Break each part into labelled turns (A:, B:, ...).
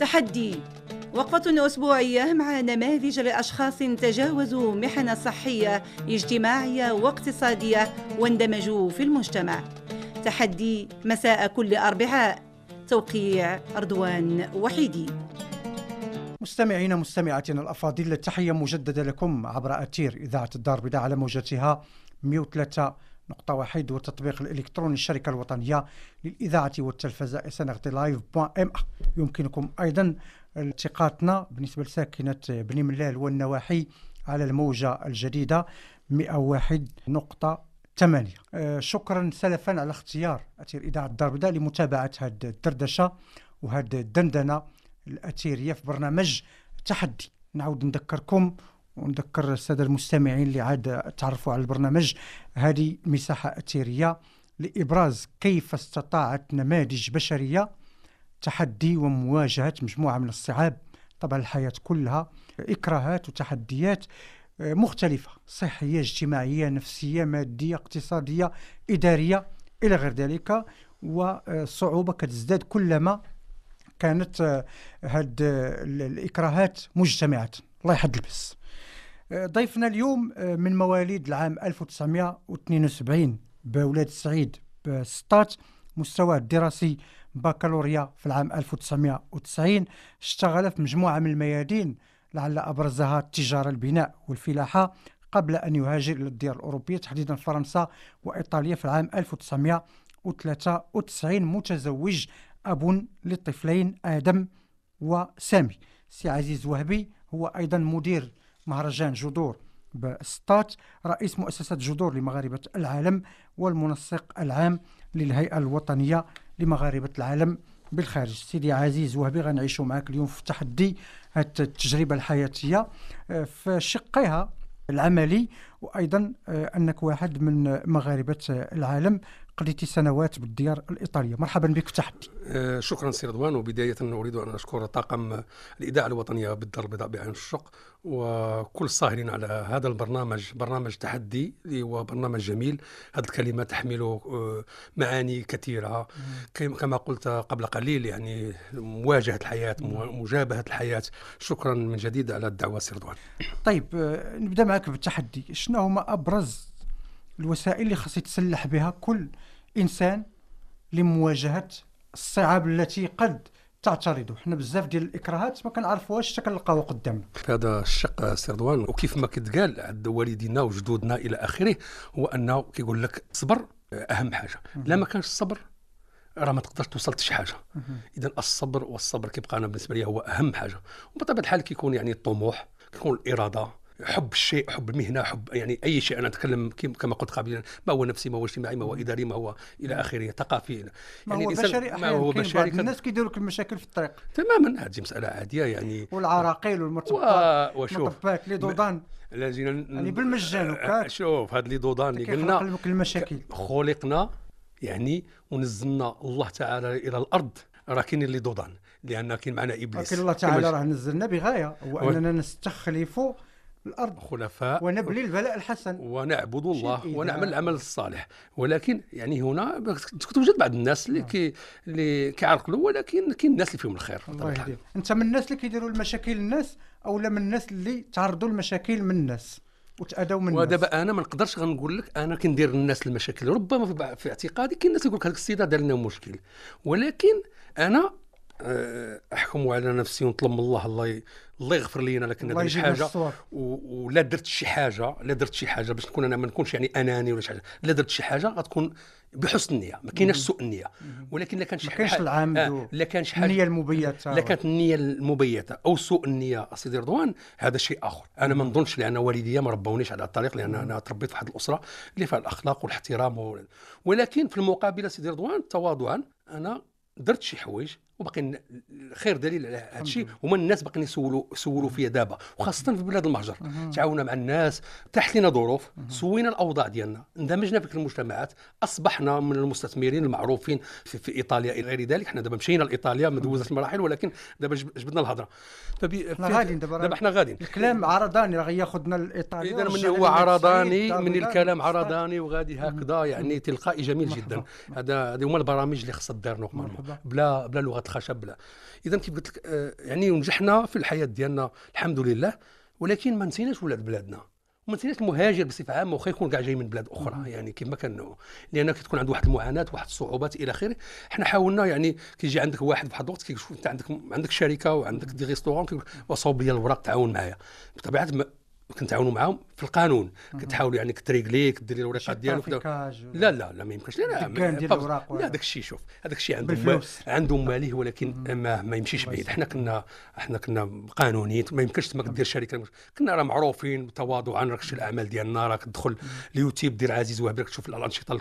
A: تحدي وقفة أسبوعية مع نماذج لأشخاص تجاوزوا محن صحية اجتماعية واقتصادية واندمجوا في المجتمع تحدي مساء كل أربعاء توقيع أردوان وحيدي مستمعينا مستمعاتنا الأفاضل التحية مجددة لكم عبر أتير إذاعة الدار بدا على موجتها 103 نقطة واحد والتطبيق الإلكتروني الشركة الوطنية للإذاعة والتلفزة SNRT لايف بوان ام يمكنكم أيضا التقاطنا بالنسبة لساكنة بني ملال والنواحي على الموجة الجديدة 101.8 آه شكرا سلفا على اختيار أثير إذاعة الدار البيضاء لمتابعة هذه الدردشة وهذه الدندنة الأثيرية في برنامج تحدي نعود نذكركم ونذكر الساده المستمعين اللي عاد تعرفوا على البرنامج هذه مساحه اثيريه لابراز كيف استطاعت نماذج بشريه تحدي ومواجهه مجموعه من الصعاب طبعا الحياه كلها اكراهات وتحديات آه، مختلفه صحيه اجتماعيه نفسيه ماديه اقتصاديه اداريه الى غير ذلك والصعوبه كتزداد كلما كانت آه، هاد آه، الاكراهات مجتمعه الله يحد البس آه، ضيفنا اليوم آه، من مواليد العام 1972 بولاد سعيد بستات مستواه الدراسي بكالوريا في العام 1990 اشتغل في مجموعة من الميادين لعل أبرزها التجارة البناء والفلاحة قبل أن يهاجر إلى الديار الأوروبية تحديدا فرنسا وإيطاليا في العام 1993 متزوج أب لطفلين آدم وسامي سي عزيز وهبي هو أيضا مدير مهرجان جذور بستات رئيس مؤسسة جذور لمغاربة العالم والمنسق العام للهيئة الوطنية لمغاربة العالم بالخارج سيدي عزيز وهبي غنعيشوا معك اليوم في تحدي التجربة الحياتية آه، في شقها العملي وايضا آه، انك واحد من مغاربه العالم قضيتي سنوات بالديار الايطاليه مرحبا بك في التحدي
B: آه، شكرا سي رضوان وبدايه اريد ان اشكر طاقم الاذاعه الوطنيه بالدار البيضاء بعين الشق وكل الصاهرين على هذا البرنامج برنامج تحدي وبرنامج هو برنامج جميل هذه الكلمه تحمل آه، معاني كثيره كما قلت قبل قليل يعني مواجهه الحياه مجابهه الحياه شكرا من جديد على الدعوه سي رضوان
A: طيب آه، نبدا معك بالتحدي شنو هما ابرز الوسائل اللي خاص يتسلح بها كل انسان لمواجهه الصعاب التي قد
B: تعترضوا حنا بزاف ديال الاكراهات ما كنعرفوهاش حتى كنلقاوها قدامنا في هذا الشق سي رضوان وكيف ما كتقال عند والدينا وجدودنا الى اخره هو انه كيقول لك الصبر اهم حاجه لا ما كانش الصبر راه ما تقدرش توصل لشي حاجه اذا الصبر والصبر كيبقى انا بالنسبه لي هو اهم حاجه وبطبيعه الحال كيكون يعني الطموح كيكون الاراده حب الشيء حب المهنه حب يعني اي شيء انا اتكلم كما قلت قبل ما هو نفسي ما هو اجتماعي ما هو اداري ما هو الى اخره ثقافي يعني ما هو بشري ما هو بشري كان... الناس
A: كيديروا لك المشاكل في الطريق تماما
B: هذه مساله عاديه يعني والعراقيل والمرتبطات و... وشوف لي دودان لازم يعني بالمجان آه، شوف هاد لي دودان اللي قلنا المشاكل خلقنا يعني ونزلنا الله تعالى الى الارض راه كاين اللي دودان لان كاين معنا ابليس لكن الله تعالى راه
A: نزلنا بغايه هو اننا نستخلفوا
B: الأرض خلفاء ونبلي البلاء الحسن ونعبد الله ونعمل العمل الصالح ولكن يعني هنا توجد بعض الناس اللي نعم. كي اللي كيعرقلوا ولكن كاين الناس اللي فيهم الخير
A: انت من الناس اللي كيديروا المشاكل للناس او لا من الناس اللي تعرضوا المشاكل
B: من الناس وتاذوا من الناس ودابا انا ما نقدرش غنقول لك انا كندير الناس المشاكل ربما في, في اعتقادي كاين الناس يقول لك هذاك السيده دار لنا مشكل ولكن انا آه، احكم على نفسي ونطلب من الله الله الله يغفر لي انا لكن هذه حاجه و... ولا درت شي حاجه لا درت شي حاجه باش نكون انا ما نكونش يعني اناني ولا شي حاجه لا درت شي حاجه غتكون بحسن النيه ما كايناش سوء النيه ولكن لا كان شي حاجه العام آه. لا كان شي حاجه النيه المبيته لا كانت النيه المبيته او سوء النيه سيدي رضوان هذا شيء اخر انا ما نظنش لان والديا ما ربونيش على الطريق لان انا تربيت في واحد الاسره اللي فيها الاخلاق والاحترام ولكن في المقابله سيدي رضوان تواضعا انا درت شي حوايج وباقي خير دليل على هذا الشيء هما الناس باقيين يسولوا يسولوا فيا دابا وخاصه في بلاد المهجر تعاونا مع الناس تحت لنا ظروف سوينا الاوضاع ديالنا اندمجنا في المجتمعات اصبحنا من المستثمرين المعروفين في, في ايطاليا الى غير ذلك حنا دابا مشينا لايطاليا مدوزه المراحل ولكن دابا جبدنا الهضره فبي حنا غاديين دابا دابا حنا غاديين الكلام عرضاني راه ياخذنا لايطاليا اذا من هو عرضاني من الكلام عرضاني وغادي هكذا يعني تلقائي جميل جدا هذا هذه هما البرامج اللي خصها دير نورمالمون بلا بلا لغه قطعه خشب لا اذا كيف قلت لك آه، يعني نجحنا في الحياه ديالنا الحمد لله ولكن ما نسيناش ولاد بلادنا وما نسيناش المهاجر بصفه عامه واخا يكون كاع جاي من بلاد اخرى يعني كما كان لان كتكون عنده واحد المعاناه واحد الصعوبات الى اخره حنا حاولنا يعني كيجي عندك واحد في الوقت كيشوف انت عندك عندك شركه وعندك دي ريستورون وصوب لي الوراق تعاون معايا بطبيعه كنتعاونوا معاهم في القانون كتحاولوا يعني كتريكلي كديري ديالو ديالك لا لا لا ما يمكنش لا لا داك الشيء شوف هذاك الشيء عندهم عندهم ماليه ولكن ما, ما يمشيش بعيد حنا كنا حنا كنا قانونيين ما يمكنش تما كدير شركه كنا راه معروفين تواضعا راك شي الاعمال ديالنا راك تدخل اليوتيوب دير عزيز وهبي راك تشوف الانشطه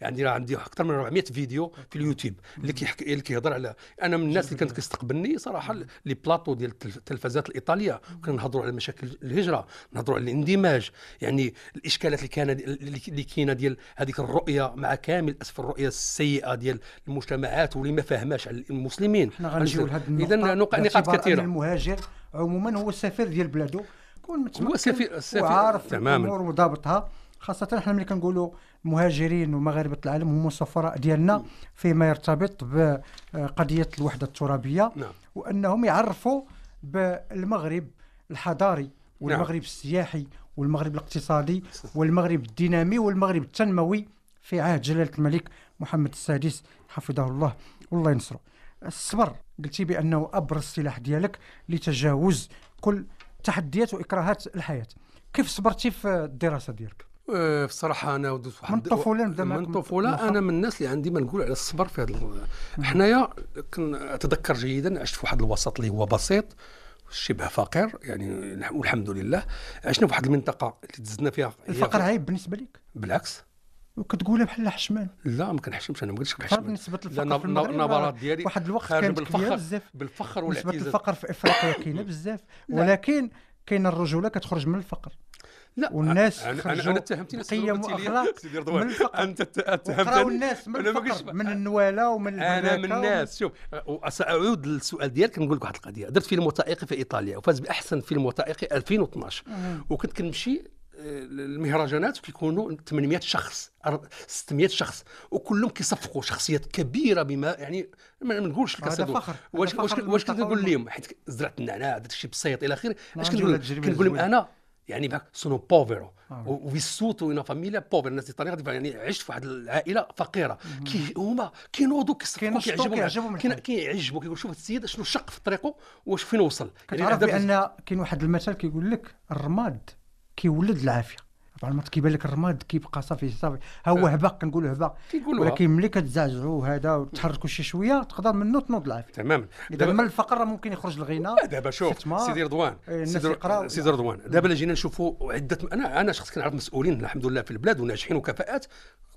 B: يعني راه عندي اكثر من 400 فيديو في اليوتيوب اللي كيحكي اللي كيهضر على انا من الناس اللي كانت كيستقبلني صراحه لي بلاطو ديال التلفازات الايطاليه كنهضروا على مشاكل الهجره نهضروا على الاندماج يعني الاشكالات اللي كانت اللي كاينه ديال هذيك الرؤيه مع كامل اسف الرؤيه السيئه ديال المجتمعات واللي ما فاهماش على المسلمين حنا غنجيو اذا نقاط كثيره
A: المهاجر عموما هو السفير ديال بلاده كون هو
B: سفير سفير وعارف تماما الامور
A: وضابطها خاصة احنا ملي كنقولوا المهاجرين ومغاربة العالم هم السفراء ديالنا فيما يرتبط بقضية آه، الوحدة الترابية نعم. وأنهم يعرفوا بالمغرب الحضاري والمغرب نعم. السياحي والمغرب الاقتصادي والمغرب الدينامي والمغرب التنموي في عهد جلالة الملك محمد السادس حفظه الله والله ينصره الصبر قلتي بأنه أبرز سلاح ديالك لتجاوز كل تحديات وإكراهات الحياة كيف صبرتي في الدراسة ديالك؟
B: في أه، الصراحه انا ودوز واحد من الطفوله من الطفوله انا من الناس اللي عندي ما نقول على الصبر في هذا حنايا كنتذكر جيدا عشت في واحد الوسط اللي هو بسيط شبه فقير يعني والحمد لله عشنا في واحد المنطقه اللي تزدنا فيها الفقر عيب بالنسبه لك بالعكس وكتقولها بحال حشمان لا ما كنحشمش انا ما قلتش حشمان بالنسبه للفقر في المغرب ديالي واحد الوقت كانت بالفخر بزاف بالفخر والاعتزاز نسبه الفقر في
A: افريقيا كاينه بزاف ولكن كاين الرجوله كتخرج من الفقر لا
B: والناس انا انا اتهمتني قيم واخلاق سيدي رضوان من الفقر انت اتهمتني الناس من الفقر
A: من النواله ومن انا من الناس شوف
B: ساعود للسؤال ديالك نقول لك واحد القضيه درت فيلم وثائقي في ايطاليا وفاز باحسن فيلم وثائقي 2012 وكنت كنمشي المهرجانات آه، كيكونوا 800 شخص 600 شخص وكلهم كيصفقوا شخصيات كبيره بما يعني ما نقولش لك هذا فخر واش واش كنت نقول لهم حيت زرعت النعناع درت شي بسيط الى اخره اش كنقول كنقول لهم انا يعني بقى sono povero آه. وبيصوتوا انا فاميليا بوفر الناس الطريقه يعني عشت في واحد العائله فقيره كي هما كينوضوا كيصفقوا كيعجبهم كيعجبوا كيقول شوف السيد شنو شق في طريقه واش فين وصل يعني كتعرف يعني بان
A: كاين واحد المثل كيقول لك الرماد كيولد العافيه بعض المرات كيبان لك الرماد كيبقى صافي صافي ها هو أه. هبه كنقولوا هبه ولكن ملي كتزعزعوا هذا وتحركوا شي شويه تقدر منه تنوض العافيه
B: تماما اذا من الفقر راه ممكن يخرج الغنى دابا شوف سيدي رضوان إيه، سيدي رضوان دابا جينا نشوفوا عده انا انا شخص كنعرف مسؤولين الحمد لله في البلاد وناجحين وكفاءات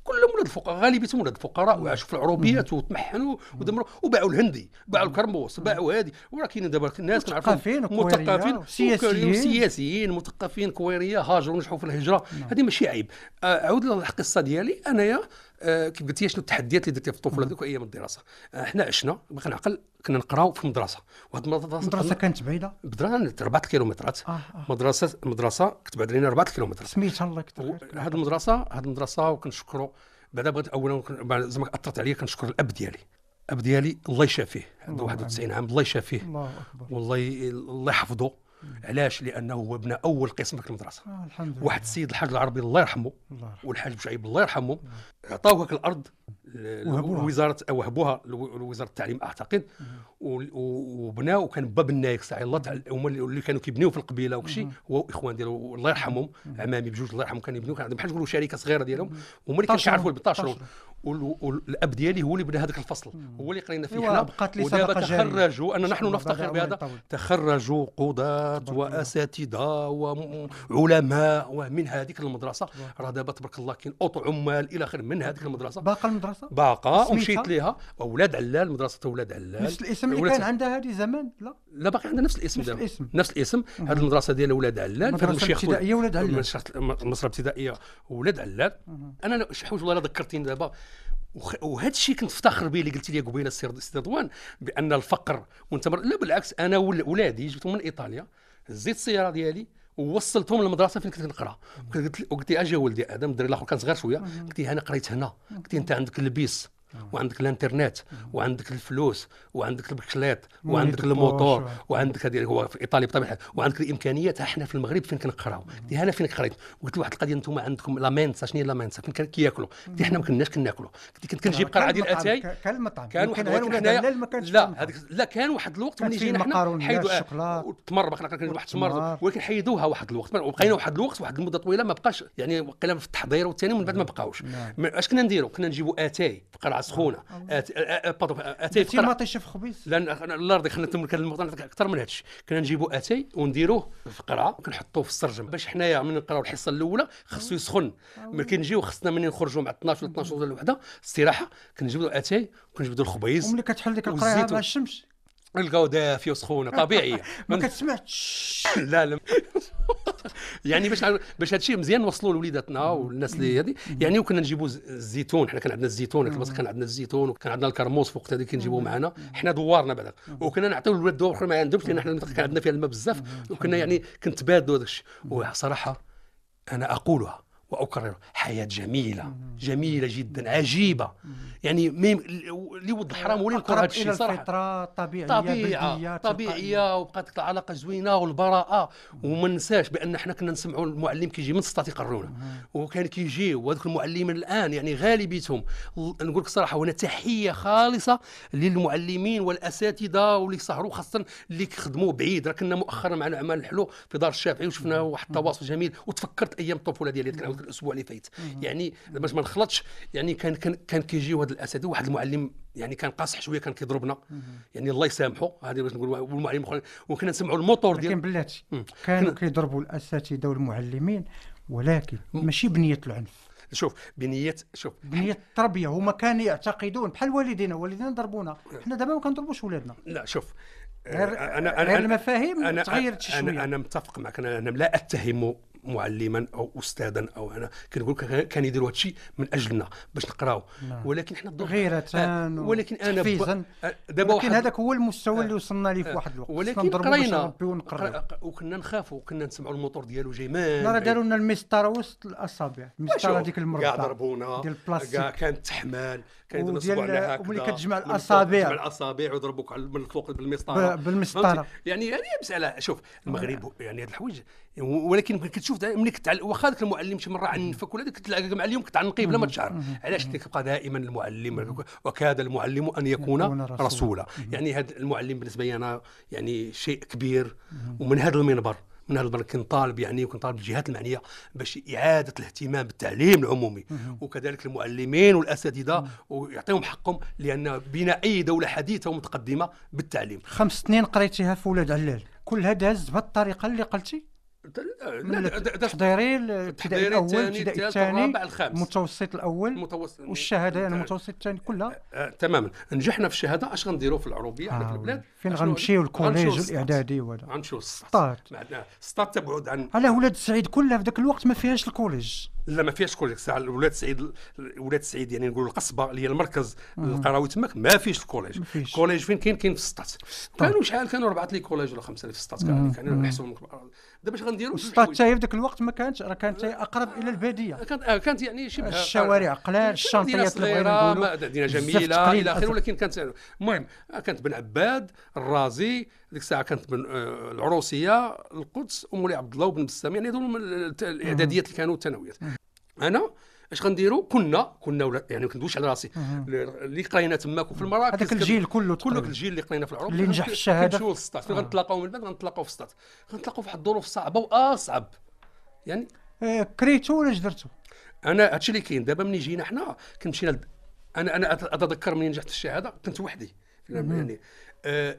B: كلهم ولاد الفقراء غالبيتهم ولاد الفقراء وعاشوا في العروبيات وتمحنوا ودمروا وباعوا الهندي باعوا الكرموس باعوا هذه وراه كاينين دابا الناس مثقفين مثقفين سياسيين سياسيين مثقفين كويريه هاجروا نجحوا في الهجره نعم. هذه ماشي عيب آه، عاود للقصه ديالي انايا آه، كيف قلتي شنو التحديات اللي درتي في الطفوله ذوك ايام الدراسه آه، حنا عشنا ما كنعقل كنا نقراو في مدرسه وهاد المدرسه المدرسه كانت بعيده بدران 4 كيلومترات آه آه. مدرسه مدرسه بعد علينا 4 كيلومترات سميتها الله يكثر هاد المدرسه هاد المدرسه وكنشكرو بعدا بغيت اولا زعما اثرت عليا كنشكر الاب ديالي الاب ديالي الله يشافيه عنده 91 عام الله يشافيه الله اكبر والله الله يحفظه علاش لانه هو بنى اول قسم في المدرسه آه، الحمد لله. واحد السيد الحاج العربي الله يرحمه الله يرحمه والحاج بشعيب الله يرحمه عطاوك الارض وزاره وهبوها لوزاره التعليم اعتقد وبناو وكان باب النايك سعي الله تعالى هما اللي كانوا كيبنيو في القبيله وكشي هو اخوان ديالو الله يرحمهم عمامي بجوج الله يرحمهم كانوا يبنيو كان عندهم بحال نقولوا شركه صغيره ديالهم هما اللي كانوا ب 12 والاب ديالي هو اللي بنى هذاك الفصل هو اللي قرينا فيه أيوة، حنا ودابا تخرجوا انا نحن نفتخر بهذا تخرجوا قضاة واساتذه وعلماء ومن هذيك المدرسه راه دابا تبارك الله كاين اوط عمال الى اخره من هذيك المدرسه باقي المدرسه المدرسه باقا ومشيت ليها اولاد علال مدرسه اولاد علال نفس الاسم اللي كان عندها هذه زمان لا لا باقي عندها نفس الاسم نفس الاسم نفس الاسم هذه المدرسه ديال اولاد علال مدرسه ابتدائيه اولاد علال مدرسه ابتدائيه اولاد علال انا شي حوايج والله ذكرتيني دابا وهذا الشيء كنت افتخر به اللي قلت لي قبيله السي رضوان بان الفقر وانت لا بالعكس انا ولادي جبتهم من ايطاليا هزيت السياره ديالي ووصلتهم للمدرسه فين كنت كنقرا قلت اجي ولدي ادم الدري الاخر كان صغير شويه قلت انا قريت هنا قلت انت عندك البيس وعندك الانترنت وعندك الفلوس وعندك المشلاط وعندك الموتور وعندك هذه هو في ايطاليا بطبيعه الحال وعندك الامكانيات حنا في المغرب فين كنقراو دي هنا فين قريت قلت واحد القضيه انتم عندكم لامينس شنو هي لامينس فين كياكلوا قلت حنا ما كناش كناكلوا كنت كنجيب قرعه ديال اتاي
A: كان المطعم كان واحد الوقت حنايا
B: لا هذيك لا كان واحد الوقت ملي جينا حنا حيدوا التمر كان واحد التمر ولكن حيدوها واحد الوقت وبقينا واحد الوقت واحد المده طويله ما بقاش يعني قيل في التحضير والثاني ومن بعد ما بقاوش نعم. اش كنا نديروا كنا نجيبوا اتاي في قرعه سخونه آه، آه، اتاي ما تيشف خبيز لان الارض خلينا نتم اكثر من هادشي كنا نجيبو اتاي ونديروه في قرعه وكنحطوه في السرجم باش حنايا من نقراو الحصه الاولى خصو يسخن آه. ملي كنجيو خصنا منين نخرجوا مع 12 ولا 12 ولا الوحده استراحه كنجيبو اتاي وكنجبدوا الخبيز وملي كتحل ديك القرعه على الشمس القاو دافي وسخونه طبيعيه ما كتسمعش لا لا يعني باش باش هادشي مزيان نوصلوا لوليداتنا والناس اللي هذه يعني وكنا نجيبوا الزيتون حنا كان عندنا الزيتون كان عندنا الزيتون وكان عندنا الكرموس فوق هذيك نجيبوه معنا حنا دوارنا بعدا وكنا نعطيو للولاد الدوار الاخر ما عندهمش لان حنا كان عندنا فيها الماء بزاف وكنا يعني كنتبادلوا هذاك الشيء وصراحه انا اقولها واكرر حياه جميله جميله جدا عجيبه يعني ميم اللي ولد الحرام ولي الكره هذا الشيء
A: صراحه طبيعيه طبيعيه طبيعيه
B: وبقات العلاقه زوينه والبراءه وما ننساش بان حنا كنا نسمعوا المعلم كيجي من سطات يقرونا وكان كيجي وهذوك المعلمين الان يعني غالبيتهم نقول لك صراحه هنا تحيه خالصه للمعلمين والاساتذه واللي سهروا خاصه اللي كيخدموا بعيد راه كنا مؤخرا مع نعمان الحلو في دار الشافعي وشفنا واحد التواصل جميل وتفكرت ايام الطفوله ديالي في الاسبوع اللي فات يعني باش ما نخلطش يعني كان كان كان كيجيو هاد الاساتذه واحد المعلم يعني كان قاصح شويه كان كيضربنا يعني الله يسامحه هذه باش نقول والمعلم الاخرين وكنا نسمعوا الموتور ديال لكن بلاتي كانوا
A: كيضربوا الاساتذه والمعلمين ولكن ماشي بنيه العنف
B: شوف بنيه شوف بنيه
A: التربيه هما كانوا يعتقدون بحال والدينا والدينا ضربونا حنا دابا ما كنضربوش ولادنا
B: لا شوف غير انا انا المفاهيم تغيرت شويه انا انا متفق معك أنا لا اتهم معلما او استاذا او انا كنقول كان يديروا هذا الشيء من اجلنا باش نقراو
A: نعم. ولكن حنا غيرة آه، ولكن انا تحفيزا آه، دابا ولكن هذاك هو
B: المستوى آه. اللي
A: وصلنا ليه في واحد الوقت ولكن قرينا
B: وكنا نخافوا وكنا نسمعوا الموتور ديالو جاي مان راه داروا
A: لنا المسطره وسط الاصابع المسطره هذيك المربعه كاع ضربونا ديال البلاستيك
B: كانت تحمال كانت اصبعنا هكذا وملي كتجمع الاصابع تجمع الاصابع ويضربوك من الفوق بالمسطره بالمسطره يعني هذه يعني مساله شوف المغرب يعني هذه الحوايج ولكن كتشوف ملي كتعلم واخا ذاك المعلم شي مره عنفك ولا كتلاقى مع اليوم كتعنقيه بلا ما تشعر علاش كتبقى دائما المعلم وكاد المعلم ان يكون رسولا يعني هذا المعلم بالنسبه لي انا يعني شيء كبير ومن هذا المنبر من هذا المنبر كنطالب يعني وكنطالب الجهات المعنيه باش اعاده الاهتمام بالتعليم العمومي وكذلك المعلمين والاساتذه ويعطيهم حقهم لان بناء اي دوله حديثه ومتقدمه بالتعليم
A: خمس سنين قريتيها في ولاد علال كل هذا داز بهذه الطريقه اللي قلتي
B: التحضيري الابتدائي الاول الابتدائي الثاني الرابع الخامس المتوسط الاول المتوسط والشهاده يعني المتوسط الثاني كلها آه، آه، تماما نجحنا في الشهاده اش غنديروا في العروبيه آه في البلاد فين غنمشيو الكوليج الاعدادي وهذا غنمشيو السطات السطات تبعد عن على ولاد السعيد كلها في ذاك الوقت ما فيهاش الكوليج لا ما فيهاش كوليج ساعه ولاد سعيد ولاد سعيد يعني نقول القصبه اللي هي المركز القروي تماك ما فيش الكوليج الكوليج فين كاين كاين في السطات كانوا شحال كانوا اربعه لي كوليج ولا خمسه في السطات يعني كانوا نحسبهم دابا اش غنديروا الشطات حتى في ذاك
A: الوقت ما كانتش راه كانت اقرب الى الباديه آه،
B: كانت آه كانت يعني شبه الشوارع آه، قلال الشنطيات اللي مدينه جميله الى اخره ولكن كانت المهم آه، كانت بن عباد الرازي ديك الساعه كانت بن العروسيه القدس ام عبد الله وبن بسام يعني هذو الاعداديات اللي كانوا الثانويات انا اش غنديروا كنا كنا ولا يعني ما كندويش على راسي اللي قرينا تماك وفي المراكز هذاك الجيل كله كله الجيل اللي قرينا في العروض اللي نجح في الشهاده كنمشيو للسطات فين آه. غنتلاقاو من بعد غنتلاقاو في السطات غنتلاقاو في واحد الظروف صعبه واصعب يعني آه، كريتو ولا جدرتو انا هادشي اللي كاين دابا ملي جينا حنا كنمشينا انا انا اتذكر ملي نجحت في الشهاده كنت وحدي يعني آه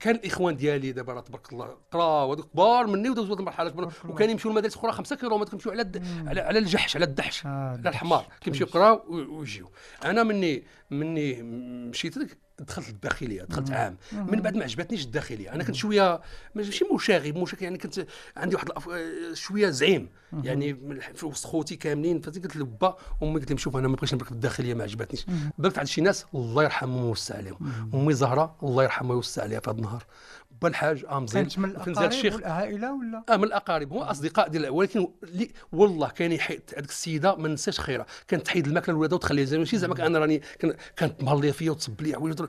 B: كان الاخوان ديالي دابا راه تبارك الله قراو هذوك كبار مني ودوزوا هذه المرحله وكان يمشيو لمدارس اخرى 5 كيلومتر كيمشيو على على على الجحش على الدحش آه على الحمار كيمشيو يقراو ويجيو انا مني مني مشيت لك دخلت الداخليه دخلت عام من بعد ما عجبتنيش الداخليه انا كنت شويه ماشي مشاغب مشاغب يعني كنت عندي واحد الأف... شويه زعيم يعني في وسط خوتي كاملين فقلت لبا امي قلت لهم شوف انا ما بغيتش نبرك في الداخليه ما عجبتنيش بقيت عند شي ناس الله يرحمهم ويوسع عليهم امي زهره الله يرحمها ويوسع عليها في هذا النهار بالحاج امزيل كانت من الاقارب الشيخ والعائله ولا اه من الاقارب هو اصدقاء ديال ولكن لي والله كان يحيد هذيك السيده ما نساش خيرها كانت تحيد الماكله لولادها وتخليها زعما ماشي زعما انا راني كانت مهليه فيا وتصب لي عويل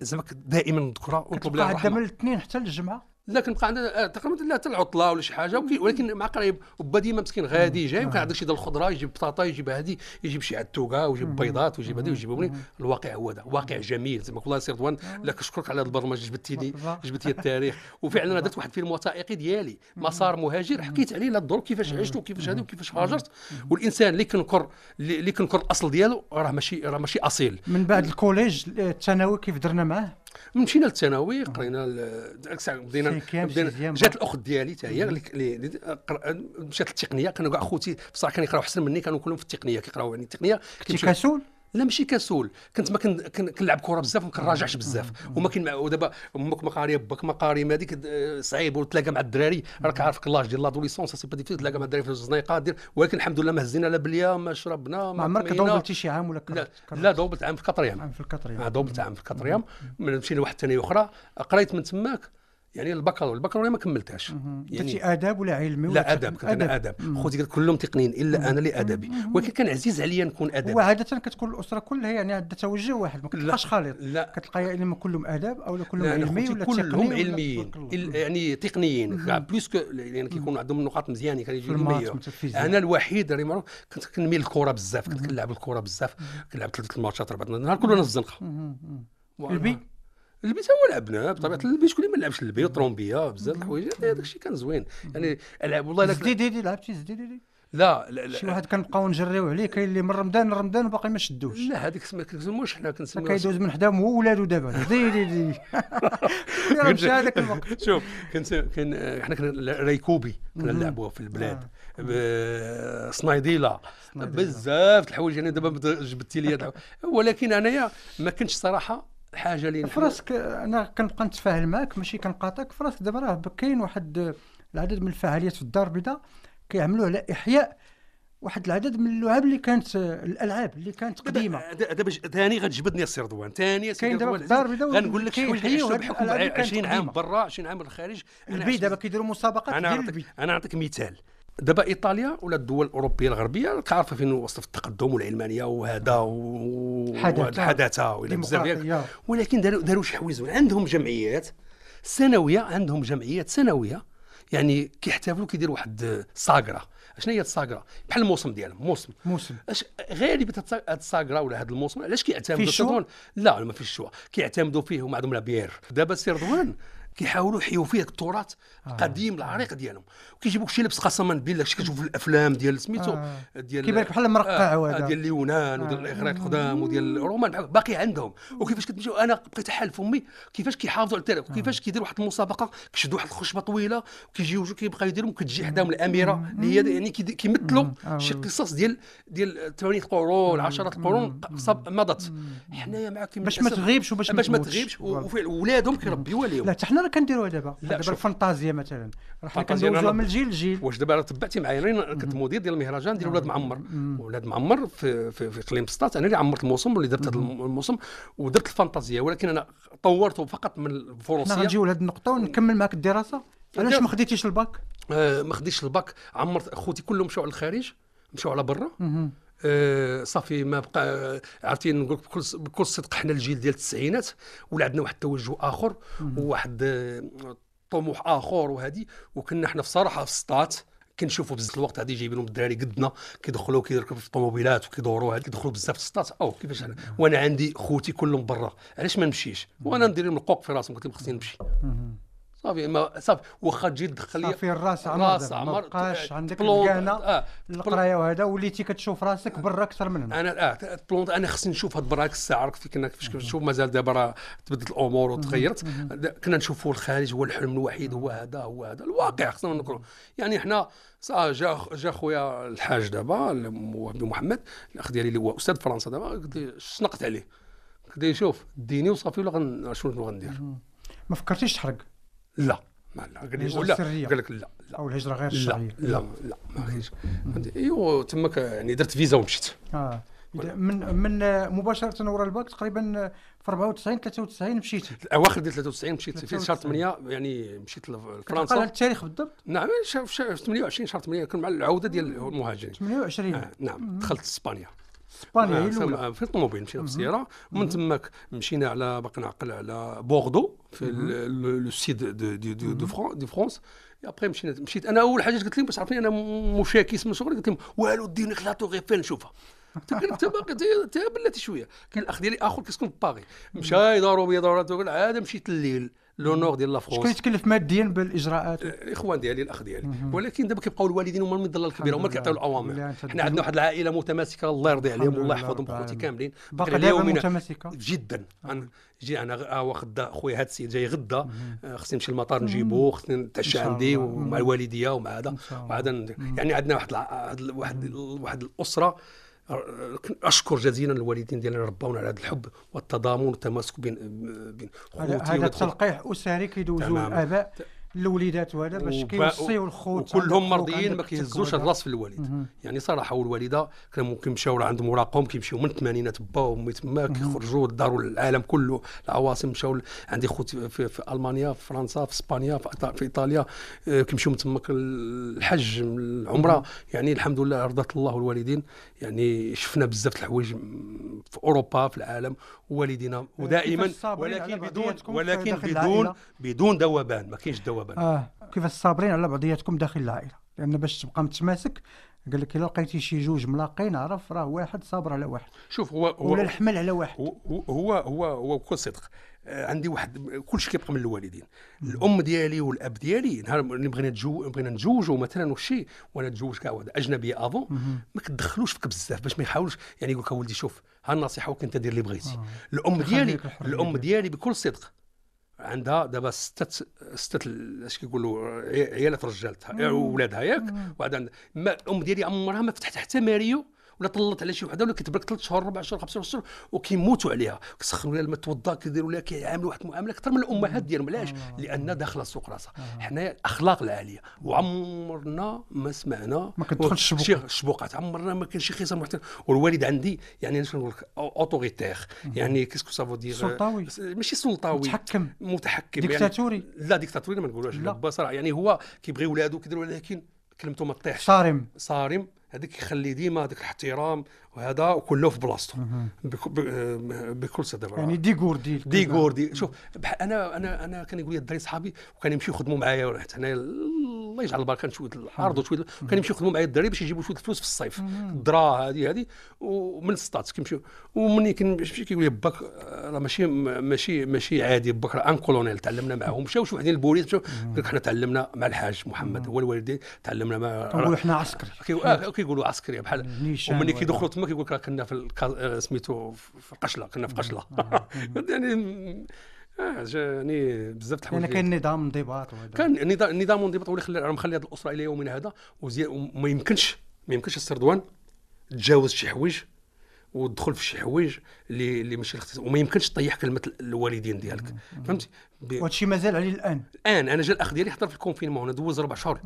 B: زعما دائما نذكرها ونطلب لها الرحمه من الاثنين حتى للجمعه لا كنبقى عندنا آه، تقريبا لا حتى العطله ولا شي حاجه ولكن مع قريب وبا ديما مسكين غادي جاي وكان آه. عندك شي ديال الخضره يجيب بطاطا يجيب هادي يجيب شي عتوكا ويجيب بيضات ويجيب هادي ويجيب الواقع هو هذا واقع جميل زعما والله سي رضوان آه. لا كنشكرك على هذا البرنامج جبتيني جبت التاريخ وفعلا درت واحد فيلم وثائقي ديالي مسار مهاجر حكيت عليه للظروف كيفاش عشت وكيفاش هادي وكيفاش هاجرت والانسان اللي كنكر اللي كنكر الاصل ديالو راه ماشي راه ماشي اصيل
A: من بعد الكوليج الثانوي كيف درنا معاه
B: مشينا للثانوي قرينا بدينا بدينا جات الاخت ديالي حتى هي مشات للتقنيه كانوا كاع خوتي بصح كانوا يقراو احسن مني كانوا كلهم في التقنيه كيقراو يعني التقنيه كنت كسول انا ماشي كسول كنت ما كنلعب كره بزاف وما كنراجعش بزاف وما كن ودابا امك ما قاريه باك ما قاري هذيك صعيب وتلاقى مع الدراري راك عارف كلاج ديال لادوليسونس سي با ديفيكل تلاقى مع الدراري في الزنيقه دير ولكن الحمد لله ما هزينا لا بليا ما شربنا ما عمرك دوبلتي شي عام ولا لا, لا دوبلت عام في الكطريام عام في الكطريام آه، دوبلت عام في الكطريام مشينا واحد الثانيه اخرى قريت من تماك يعني البكالوريا البكالوريا ما كملتهاش يعني شي اداب ولا علمي ولا لا ادب انا ادب خوتي كلهم تقنيين الا انا اللي ادبي ولكن كان عزيز عليا نكون ادبي وعاده كتكون
A: الاسره كلها يعني عندها توجه واحد ما كتلقاش خليط لا كتلقى يا اما كلهم اداب او كلهم علمي ولا كلهم علميين
B: يعني تقنيين بلوس يعني كيكون عندهم نقاط مزيانين كان يجي انا الوحيد اللي معروف كنت كنميل الكره بزاف كنت كنلعب الكره بزاف كنلعب ثلاث ماتشات اربعه النهار كلنا في الزنقه البي البيت هو لعبنا بطبيعه البيت شكون اللي ما لعبش البيت طرومبيه بزاف الحوايج هذاك الشيء كان زوين يعني العب والله زديديدي
A: لعبتي زديديدي
B: لا, لا, لا شي واحد كنبقاو نجريو عليه كاين اللي من رمضان لرمضان وباقي ما شدوش لا هذيك ما كنسموش حنا كنسميو كيدوز من حداهم هو ولادو
A: دابا دي دي دي
B: مشى هذاك الوقت شوف كنت كان آه، حنا ريكوبي كنا نلعبوها في البلاد آه. صنايديله بزاف الحوايج انا يعني دابا جبتي لي ولكن انايا ما كنتش صراحه حاجه اللي
A: فراسك انا كنبقى نتفاهل معاك ماشي كنقاطعك فراسك دابا راه كاين واحد العدد من الفعاليات في الدار البيضاء كيعملوا على احياء واحد العدد من اللعب اللي كانت الالعاب اللي كانت قديمه
B: دابا ثاني غتجبدني السي رضوان ثاني السي رضوان غنقول لك اللي حاجه بحكم 20 عام برا 20 عام للخارج الخارج البي دابا كيديروا مسابقات ديال البي انا نعطيك مثال دابا ايطاليا ولا الدول الاوروبيه الغربيه عارفه فين وصلت في التقدم والعلمانيه وهذا والحداثه والى بزاف ولكن داروا داروا شي حوايج عندهم جمعيات سنويه عندهم جمعيات سنويه يعني كيحتفلوا كيديروا واحد الصاقره اشنا هي الصاقره بحال الموسم ديالهم موسم موسم اش غالبا هاد الصاقره ولا هاد الموسم علاش كيعتمدوا في الشوا لا ما فيش الشوا كيعتمدوا فيه وما عندهم لا بيير دابا سي رضوان كيحاولوا يحيوا فيه التراث القديم آه. العريق ديالهم وكيجيبوك شي لبس قسما بالله شي كتشوف الافلام ديال سميتو آه. ديال كيبان لك بحال مرقع آه. آه، ديال اليونان آه. وديال الاغريق القدام وديال الرومان باقي عندهم وكيفاش كتمشي انا بقيت حال فمي كيفاش كيحافظوا على التاريخ آه. وكيفاش كيديروا واحد المسابقه كيشدوا واحد الخشبه طويله وكيجيو كيبقى يديرهم كتجي حداهم الاميره اللي هي يعني كيمثلوا آه، شي قصص ديال ديال ثمانيه القرون عشرات القرون مضت حنايا معاك باش ما تغيبش وباش باش ما تغيبش وفعل ولادهم كيربيو عليهم
A: لا حنا راه كنديروها دابا دابا الفانتازيا مثلا حنا كندوزوها من
B: جيل لجيل واش دابا راه تبعتي معايا انا كنت مدير ديال المهرجان ديال نعم. ولاد معمر ولاد معمر في في, في اقليم سطات انا اللي عمرت الموسم واللي درت هذا الموسم ودرت الفانتازيا ولكن انا طورته فقط من الفروسيه نجيو غنجيو لهذ النقطه ونكمل معك الدراسه علاش ما خديتيش الباك؟ آه ما خديتش الباك عمرت خوتي كلهم مشاو على الخارج مشاو على برا آه، صافي ما بقى عرفتي نقول بكل بكل صدق حنا الجيل ديال التسعينات ولا عندنا واحد التوجه اخر وواحد آه، طموح اخر وهذه وكنا حنا بصراحه في السطات كنشوفوا بزاف الوقت هذه جايبينهم الدراري قدنا كيدخلوا كيركبوا في الطوموبيلات وكيدوروا كيدخلوا بزاف في السطات او كيفاش انا وانا عندي خوتي كلهم برا علاش ما نمشيش وانا ندير لهم القوق في راسهم قلت لهم خصني نمشي صافي ما صافي واخا تجي تدخل صافي الراس عمر راس عمر بقاش عندك الكهنه آه. القرايه وهذا وليتي كتشوف راسك برا اكثر من انا اه تبلونت انا خصني نشوف هاد براك الساعه عرفت كنا كيفاش كنشوف مازال دابا راه تبدلت الامور وتغيرت كنا نشوفوا الخارج هو الحلم الوحيد هو هذا هو هذا الواقع خصنا نقولوا يعني حنا جا جا خويا الحاج دابا محمد الاخ ديالي اللي هو استاذ فرنسا دابا قلت شنقت عليه قلت شوف ديني وصافي ولا شنو غندير ما فكرتيش تحرق لا ما قال لي لا قال لك لا لا او الهجره غير الشرعيه لا لا لا ما ايوا تماك يعني درت فيزا ومشيت اه من من
A: مباشره ورا الباك تقريبا في 94 93 مشيت اواخر ديال
B: 93 مشيت في شهر 8 يعني مشيت لفرنسا قال التاريخ بالضبط نعم يعني شهر 28 شهر 8 كان مع العوده ديال المهاجرين 28 آه نعم دخلت اسبانيا اسبانيا آه في الطوموبيل مشينا بالسياره ومن تماك مشينا على باقي نعقل على بوردو في لو سيد دو فرونس ابخي مشيت مشيت انا اول حاجه قلت لهم باش عرفني انا مشاكس من شغل قلت لهم والو ديني خلاطو غير فين نشوفها انت باقي انت بلاتي شويه كاين الاخ ديالي اخر كيسكن في باغي مشى يدورو بيا عاد مشيت الليل لونور ديال لا فرونس شكون يتكلف
A: ماديا بالاجراءات الاخوان
B: آه، ديالي الاخ ديالي ولكن دابا كيبقاو الوالدين هما المظله الكبيره هما كيعطيو الاوامر حنا عندنا واحد العائله متماسكه الله يرضي عليهم الله يحفظهم خوتي كاملين باقي دابا متماسكه جدا جي انا واخد خويا هذا السيد جاي غدا آه، خصني نمشي للمطار نجيبو خصني نتعشى عندي ومع الوالديه ومع هذا ومع هذا يعني عندنا واحد واحد واحد الاسره اشكر جزيلا الوالدين ديالنا ربونا على هذا الحب والتضامن والتماسك بين بين هذا تلقيح اسري كيدوزوه الاباء
A: الوليدات وهذا باش كيوصيو الخوت وكلهم مرضيين ما كيهزوش الراس
B: في الوالد يعني صراحه والوالده كانوا ممكن مشاو لعند مراقهم كيمشيو من الثمانينات با وامي تما كيخرجوا داروا العالم كله العواصم مشاو عندي خوت في, في المانيا في فرنسا في اسبانيا في, في ايطاليا آه، كيمشيو من تماك الحج العمره يعني الحمد لله رضات الله والوالدين يعني شفنا بزاف الحوايج في اوروبا في العالم ووالدينا إيه، ودائما ولكن بدون ولكن بدون بدون دوبان ما كاينش دوبان
A: اه كيفاش الصابرين على بعضياتكم داخل العائله لان باش تبقى متماسك قال لك الا لقيتي شي جوج ملاقين عرف راه واحد صابر على واحد
B: شوف هو هو ولا الحمل على واحد هو هو هو, هو صدق آه، عندي واحد كلشي كيبقى من الوالدين الام ديالي والاب ديالي نهار اللي بغينا نتجو بغينا نتزوجوا مثلا وشي وانا نتزوج كاع واحد اجنبيه افون ما كتدخلوش فيك بزاف باش ما يحاولش يعني يقول لك ولدي شوف ها النصيحه وكنت دير اللي بغيتي آه. الام ديالي الام ديالي بكل صدق عندها دابا ستة ستة اش كيقولوا عيالات رجالتها ولادها ياك وعاد الام ديالي عمرها ما فتحت حتى ماريو ولا طلت على شي وحده ولا كتبرك ثلاث شهور ربع شهور خمس شهور وكيموتوا عليها كيسخنوا لها الماء توضا كيديروا لها كيعاملوا واحد المعامله اكثر من الامهات ديالهم علاش لان داخله السوق راسها حنايا الاخلاق العاليه وعمرنا ما سمعنا ما كتدخلش الشبوقات الشبوقات عمرنا ما كان شي خصام محترم والوالد عندي يعني شنو نقول لك اوتوغيتيغ يعني كيسكو سافو دير سلطوي ماشي سلطوي متحكم متحكم يعني ديكتاتوري يعني لا ديكتاتوري ما نقولوش لا بصراحه يعني هو كيبغي ولادو كيديروا لكن كلمته ما تطيحش صارم صارم هذاك يخلي ديما هذاك الاحترام وهذا كله في بلاصته آه، بكل صدق يعني دي جور دي دي شوف انا انا انا كان يقول لي الدراري صحابي وكان يمشي يخدموا معايا حتى هنايا الله يجعل البركه شويه العرض وشويه كان يمشي يخدموا معايا الدراري باش يجيبوا شويه الفلوس في الصيف الدرا هذه هذه ومن سطات كيمشيو ومني كيمشي كيقول لي باك راه ماشي ماشي ماشي عادي باك راه ان كولونيل تعلمنا معاهم مشاو شي وحدين البوليس مشاو حنا تعلمنا مع الحاج محمد هو الوالدين تعلمنا مع كنقولوا طيب، حنا عسكري كيقولوا آه، عسكري بحال ومني كيدخلوا تما كيقول لك راه كنا في الكا... آه، سميتو في القشله كنا في قشله يعني اه جاني بزاف تحول يعني كان
A: نظام انضباط كان
B: نظام انضباط هو اللي مخلي هذه الاسره الى يومنا هذا وما يمكنش ما يمكنش السردوان تجاوز شي حوايج وتدخل في شي حوايج اللي اللي ماشي وما يمكنش تطيح كلمه الوالدين ديالك فهمتي وهادشي مازال عليه الان الان انا جا الاخ ديالي حضر في الكونفينمون دوز ربع شهور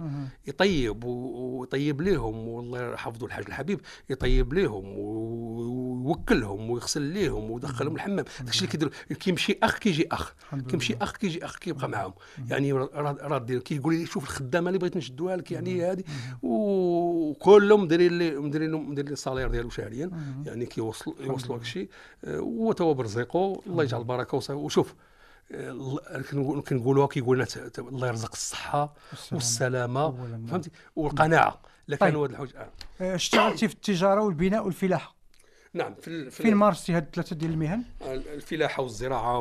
B: يطيب ويطيب ليهم والله يحفظوا الحاج الحبيب يطيب ليهم ويوكلهم ويغسل ليهم ويدخلهم الحمام داكشي اللي كيديروا كيمشي اخ كيجي اخ كيمشي اخ كيجي اخ كيبقى معاهم يعني راه دير كيقول لي شوف الخدامه اللي بغيت نشدوها لك يعني هذه وكلهم مديرين لي مديرين لهم مديرين الصالير ديالو شهريا يعني كيوصلوا يوصلوا داكشي آه، وتوا برزقه الله يجعل البركه وشوف كنقولوها كيقول لنا الله يرزق الصحه والسلامه, والسلامة فهمتي والقناعه لا طيب. هاد الحوايج آه.
A: آه، اشتغلتي في التجاره والبناء
B: والفلاحه نعم في فين مارستي
A: هاد الثلاثه ديال المهن؟
B: آه، الفلاحه والزراعه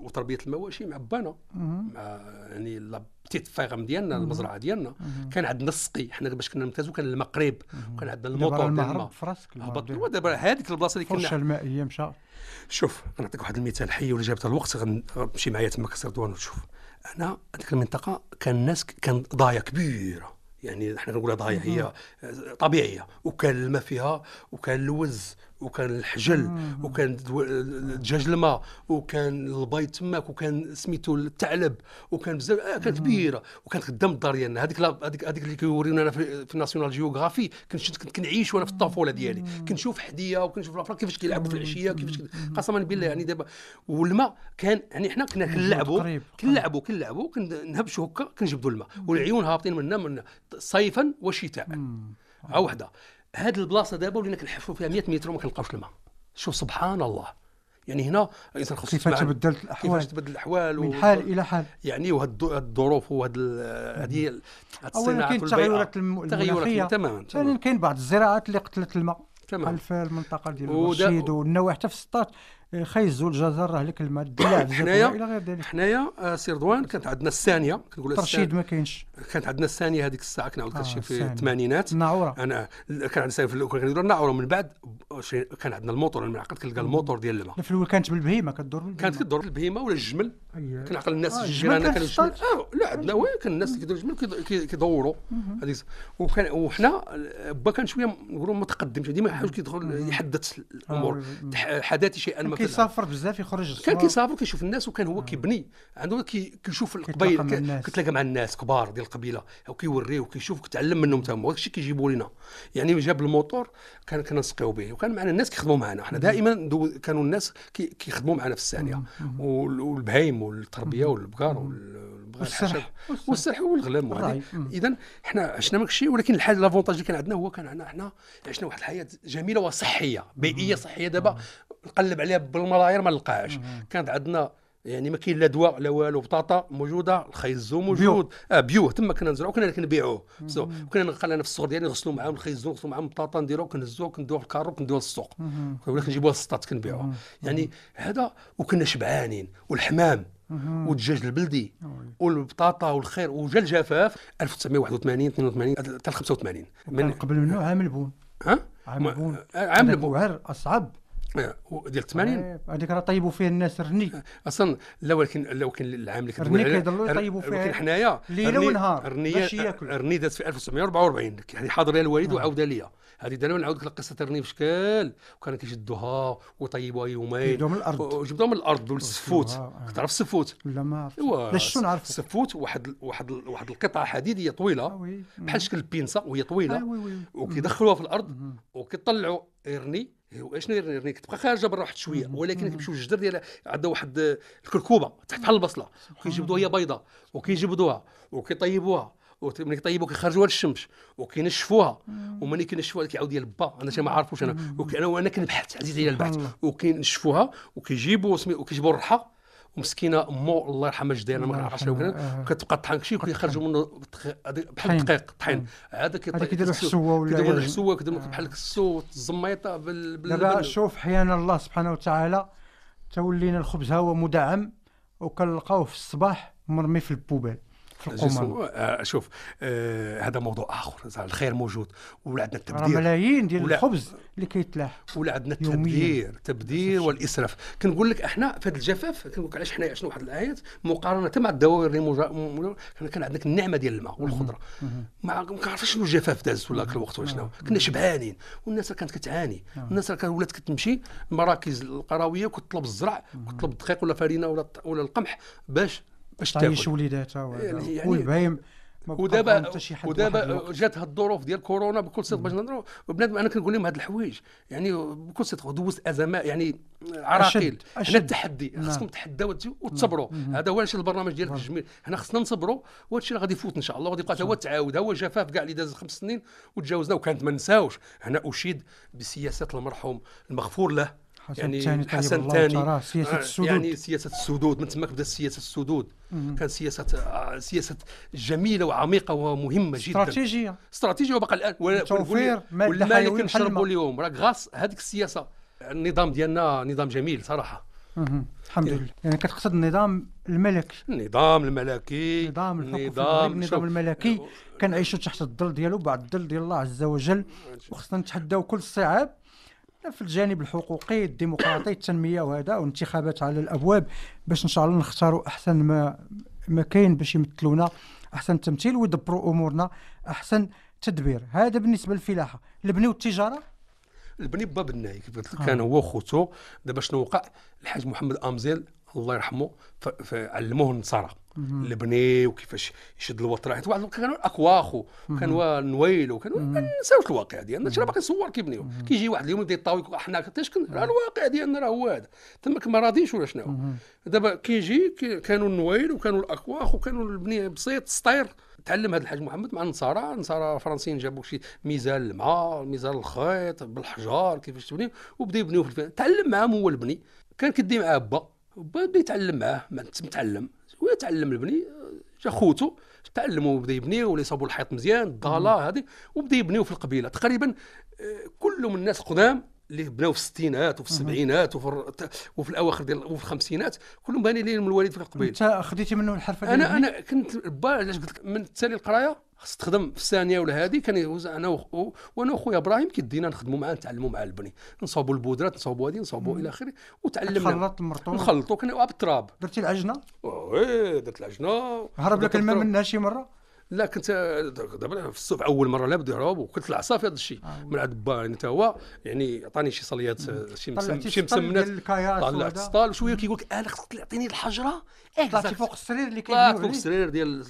B: وتربيه المواشي مع بانا مع يعني تيت فاغم ديالنا المزرعه ديالنا كان عندنا السقي حنا باش كنا نمتازو كان المقرب وكان عندنا الموطور ديال الماء في راسك هبط دابا هذيك البلاصه اللي كنا الفرشه المائيه مشى شوف نعطيك واحد المثال حي ولا جابت الوقت غنمشي معايا تما كسر دوان وتشوف انا هذيك المنطقه كان الناس كان ضايع كبيره يعني احنا كنقولها ضايع هي طبيعيه وكان الماء فيها وكان الوز وكان الحجل وكان دجاج الماء وكان البيض تماك وكان سميتو الثعلب وكان بزاف آه كانت كبيره وكانت خدام الدار ديالنا هذيك هذيك هذيك اللي كيوريونا انا في, في الناسيونال جيوغرافي كنت كنعيش وانا في الطفوله ديالي كنشوف حديه وكنشوف الافراد كيفاش كيلعبوا في العشيه كيفاش قسما بالله يعني دابا والماء كان يعني حنا كنا كنلعبوا كنلعبوا كنلعبوا كنهبشوا هكا كنجبدوا الماء والعيون هابطين منا من صيفا وشتاء عا وحده هاد البلاصه دابا ولينا كنحفروا فيها 100 متر وما كنلقاوش الماء شوف سبحان الله يعني هنا الانسان خصو كيفاش تبدلت الاحوال كيفاش تبدل الاحوال من حال و... الى حال يعني وهاد الظروف وهاد هذه اولا كاين التغيرات المناخيه تماما
A: ثانيا يعني كاين بعض الزراعات اللي قتلت الماء تمام في المنطقه ديال المرشيد والنواحي حتى في 16 خيزوا الجزر راه الكلمه الدلاع حنايا الى
B: غير ذلك حنايا آه، سي رضوان كانت عندنا الثانيه كنقول الترشيد ما كاينش كانت عندنا الثانيه هذيك الساعه كنعاود آه في الثمانينات الناعوره انا كان عندنا كنقول الناعوره من بعد كان عندنا الموتور المعقد عقلت كنلقى الموتور ديال الماء
A: في الاول كانت بالبهيمه كدور بالبهيمه كانت
B: كدور بالبهيمه ولا الجمل أيه. كنعقل الناس آه الجيران كانوا الجمل اه لا عندنا وين كان الناس اللي كيدوروا الجمل كيدوروا وكان وحنا با كان شويه نقولوا متقدم ديما حاول كيدخل يحدث آه، الامور حداتي شيئا ما كيسافر بزاف يخرج الصور كان كيسافر كيشوف الناس وكان هو آه. كيبني عنده كيشوف القبائل كيتلاقى مع الناس كبار ديال القبيله وكيوريه وكيشوف كيتعلم منهم تما هو هادشي كيجيبوا لنا يعني جاب الموتور كان كنسقيو به وكان معنا الناس كيخدموا معنا حنا دائما كانوا الناس كيخدموا معنا في الثانيه والبهايم والتربيه والبقر والسرح والسرح والغلام اذا حنا عشنا ماك الشيء ولكن الحاجه لافونتاج اللي كان عندنا هو كان عندنا حنا عشنا واحد الحياه جميله وصحيه بيئيه صحيه دابا نقلب عليها بالملاير ما نلقاهاش كانت عندنا يعني ما كاين لا دواء لا والو بطاطا موجوده الخيزو موجود بيو. اه بيوه تما كنا نزرعو كنا كنبيعوه سو كنا نقلنا في السوق ديالي نغسلو معاهم الخيزو نغسلو معاهم البطاطا نديرو كنهزو كندوه الكارو كندوه للسوق ولا كنجيبوها للسطات كنبيعوها يعني هذا وكنا شبعانين والحمام والدجاج البلدي والبطاطا والخير وجا الجفاف 1981 82 حتى 85
A: من قبل منه عام البون
B: ها؟ عام البون آه، عام البون اصعب اه، ديال 80 اه، هذيك راه طيبوا فيها الناس رني اصلا لا ولكن لا ولكن العام اللي كتقول رني كيضلوا يطيبوا فيها ولكن حنايا ليله ونهار باش ياكل رني دات في 1944 يعني حاضر ليها الوالد نعم. وعاود ليا هذه دابا نعاود لك قصه رني في وكانوا كيشدوها ويطيبوها يومين جبدوها من الارض جبدوها من الارض والسفوت آه. تعرف السفوت لا ما عرفتش شنو نعرف السفوت واحد واحد واحد القطعه حديديه طويله بحال شكل البينسا وهي طويله وكيدخلوها في الارض وكيطلعوا رني واشنو رنيك كتبقى خارجه برا واحد شويه ولكن كيمشيو الجدر ديالها عندها واحد الكركوبه تحت بحال البصله وكيجبدوها هي بيضاء وكيجبدوها وكيطيبوها وملي كيطيبوا كيخرجوها للشمس وكينشفوها وملي كينشفوها كيعاود ديال با انا ما عارفوش انا انا وانا كنبحث عزيز عليا البحث وكينشفوها وكيجيبوا وكيجيبوا الرحى ومسكينه مو الله يرحمها انا ما كنعرفش آه. كتبقى طحن كشي يكون يخرجوا منه بحال الدقيق طحين عاد آه. كيديروا الحسوه ولا كيديروا الحسوه يعني؟ كيديروا آه. بحال الكسو الزميطه بال دابا
A: شوف احيانا الله سبحانه وتعالى تولينا الخبز ها هو مدعم وكنلقاوه في الصباح مرمي في البوبال في القمم
B: آه، شوف آه هذا موضوع اخر الخير موجود ولا عندنا التبذير ملايين ديال الخبز اللي كيتلاح ولا عندنا التبذير التبذير والاسراف كنقول لك احنا في هذا الجفاف كنقول لك علاش حنا شنو واحد الايات مقارنه مع الدواوين اللي مجا... كان عندك النعمه ديال الماء والخضره ما كنعرفش شنو الجفاف داز ولا الوقت شنو كنا شبعانين والناس كانت كتعاني نعم. الناس كانت ولات كتمشي المراكز القرويه وكتطلب الزرع كتطلب الدقيق ولا فرينه ولا ولا القمح باش باش طيب. تعيش
A: وليداتها يعني, يعني والبهايم
B: ودابا ودابا جاتها الظروف ديال كورونا بكل صدق باش نهضروا بنادم انا كنقول لهم هاد الحوايج يعني بكل صدق دوزت ازمات يعني عراقيل هنا التحدي نعم. خاصكم تحداو نعم. وتصبروا هذا هو علاش البرنامج ديالك الجميل هنا خصنا نصبروا الشيء اللي غادي يفوت ان شاء الله غادي يبقى هو تعاود هو جفاف كاع اللي داز خمس سنين وتجاوزنا وكانت ما نساوش هنا اشيد بسياسات المرحوم المغفور له حسن يعني طيب حسن تاني سياسه آه، السدود يعني سياسه السدود من تماك بدات سياسه السدود كان سياسه آه، سياسه جميله وعميقه ومهمه جدا استراتيجيه استراتيجيه وبقى الان توفير مال حيويه كنشربوا اليوم راك غاص هذيك السياسه النظام ديالنا نظام جميل صراحه
A: الحمد يعني لله يعني كتقصد النظام الملكي
B: النظام الملكي النظام النظام النظام
A: الملكي آه، كنعيشوا تحت الظل ديالو بعد الظل ديال الله عز وجل وخصنا نتحداو كل الصعاب في الجانب الحقوقي الديمقراطي التنميه وهذا والانتخابات على الابواب باش ان شاء الله نختاروا احسن ما ما كاين باش يمثلونا احسن تمثيل ويدبروا امورنا احسن تدبير هذا بالنسبه للفلاحه البني والتجاره
B: البني باب الناي كيف قلت لك آه. كان هو وخوتو دابا شنو وقع الحاج محمد امزيل الله يرحمه علموه النصارى
A: البني
B: وكيفاش يشد الوتر حيت واحد الوقت كانوا اكواخو كانوا نويلو كانوا نساوش الواقع ديالنا راه باقي صور كيبنيو كيجي واحد اليوم يدي الطاوي حنا تشكن راه الواقع ديالنا راه هو هذا تماك ما راضيش ولا شنو دابا كيجي كانوا النويل وكانوا الاكواخ وكانوا البني بسيط سطير تعلم هذا الحاج محمد مع النصارى النصارى الفرنسيين جابوا شي ميزان الماء ميزان الخيط بالحجار كيفاش تبني وبدا يبنيو في الفن. تعلم معاهم هو البني كان كدي معاه با با بدا يتعلم معاه متعلم خويا تعلم البني جا خوتو تعلموا بدا يبنيو ولا يصابوا الحيط مزيان الضاله هذه وبدا يبنيو في القبيله تقريبا آه، كلهم الناس قدام اللي بناو في الستينات وفي السبعينات وفي وفي الاواخر ديال وفي الخمسينات كلهم باني لي من الوالد في القبيل انت خديتي منه الحرفه انا انا كنت با علاش قلت لك من التالي القرايه خص تخدم في الثانيه ولا هذه كان انا وانا وخويا ابراهيم كيدينا نخدموا معاه نتعلموا مع البني نصاوبوا البودرات نصاوبوا هذه نصاوبوا الى اخره وتعلمنا خلط المرطوب نخلطوا كنا بالتراب درتي العجنه وي إيه، درت العجنه هرب لك الماء منها شي مره لا كنت آه، دابا في السوق اول مره لا بدي يهرب وكنت العصا في هذا الشيء آه. من عند با انت هو يعني عطاني شي صليات آه، شي شي مسمنات طلعت السطال وشويه كيقول لك انا آه، خصك تعطيني الحجره طلعتي فوق السرير اللي كاين فوق السرير ديال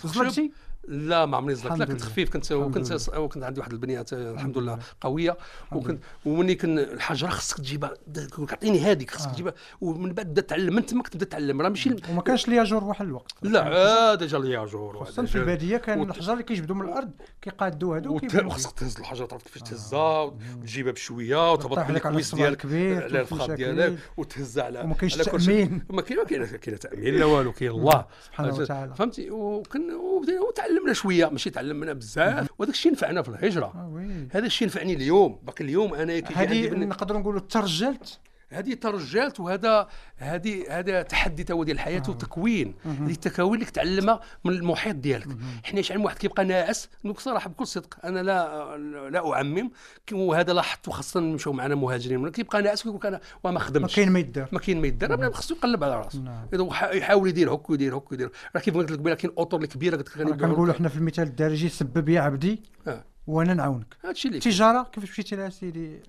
B: لا ما عمري زلقت لا كنت خفيف كنت وكنت وكنت عندي واحد البنيه آه، الحمد لله قويه وكنت ومني كن الحجره خصك تجيبها كتعطيني هذيك خصك آه. تجيبها ومن بعد بدا تعلم من تما كنت بدا تعلم راه ماشي وما كانش ليا واحد الوقت لا آه، ديجا ليا جور خصوصا في الباديه
A: كان وت... الحجر اللي كيجبدوا من الارض كيقادوا وت... وخصك
B: تهز الحجر تعرف كيفاش آه. تهزها وتجيبها بشويه وتهبط على الكويس ديالك على الفخار ديالك وتهزها على وما كاينش تامين ما كاين كاين تامين لا والو كاين الله سبحانه وتعالى فهمتي وكن وتعلم تعلمنا شويه ماشي تعلمنا بزاف وهذاك الشيء نفعنا في الهجره آه، هذا الشيء نفعني اليوم باقي اليوم انا كي عندي نقدروا نقولوا ترجلت هذه ترجلت وهذا هذه هذا تحدي توا ديال الحياه وتكوين هذه التكوين اللي كتعلمها من المحيط ديالك حنا شحال من واحد كيبقى ناعس صراحه بكل صدق انا لا لا اعمم وهذا لاحظته خاصه مشاو معنا مهاجرين كيبقى ناعس لك انا وما خدمش ما كاين ما يدار ما كاين ما يدار خصو يقلب على راسه نعم. يحاول يدير هك ويدير هك ويدير راه كيف قلت لك بلا كاين اطر كبيره قلت لك كنقولوا حنا
A: في المثال الدارجي سبب يا عبدي آه. وانا نعاونك
B: هادشي اللي التجاره كيفاش مشيتي لها سيدي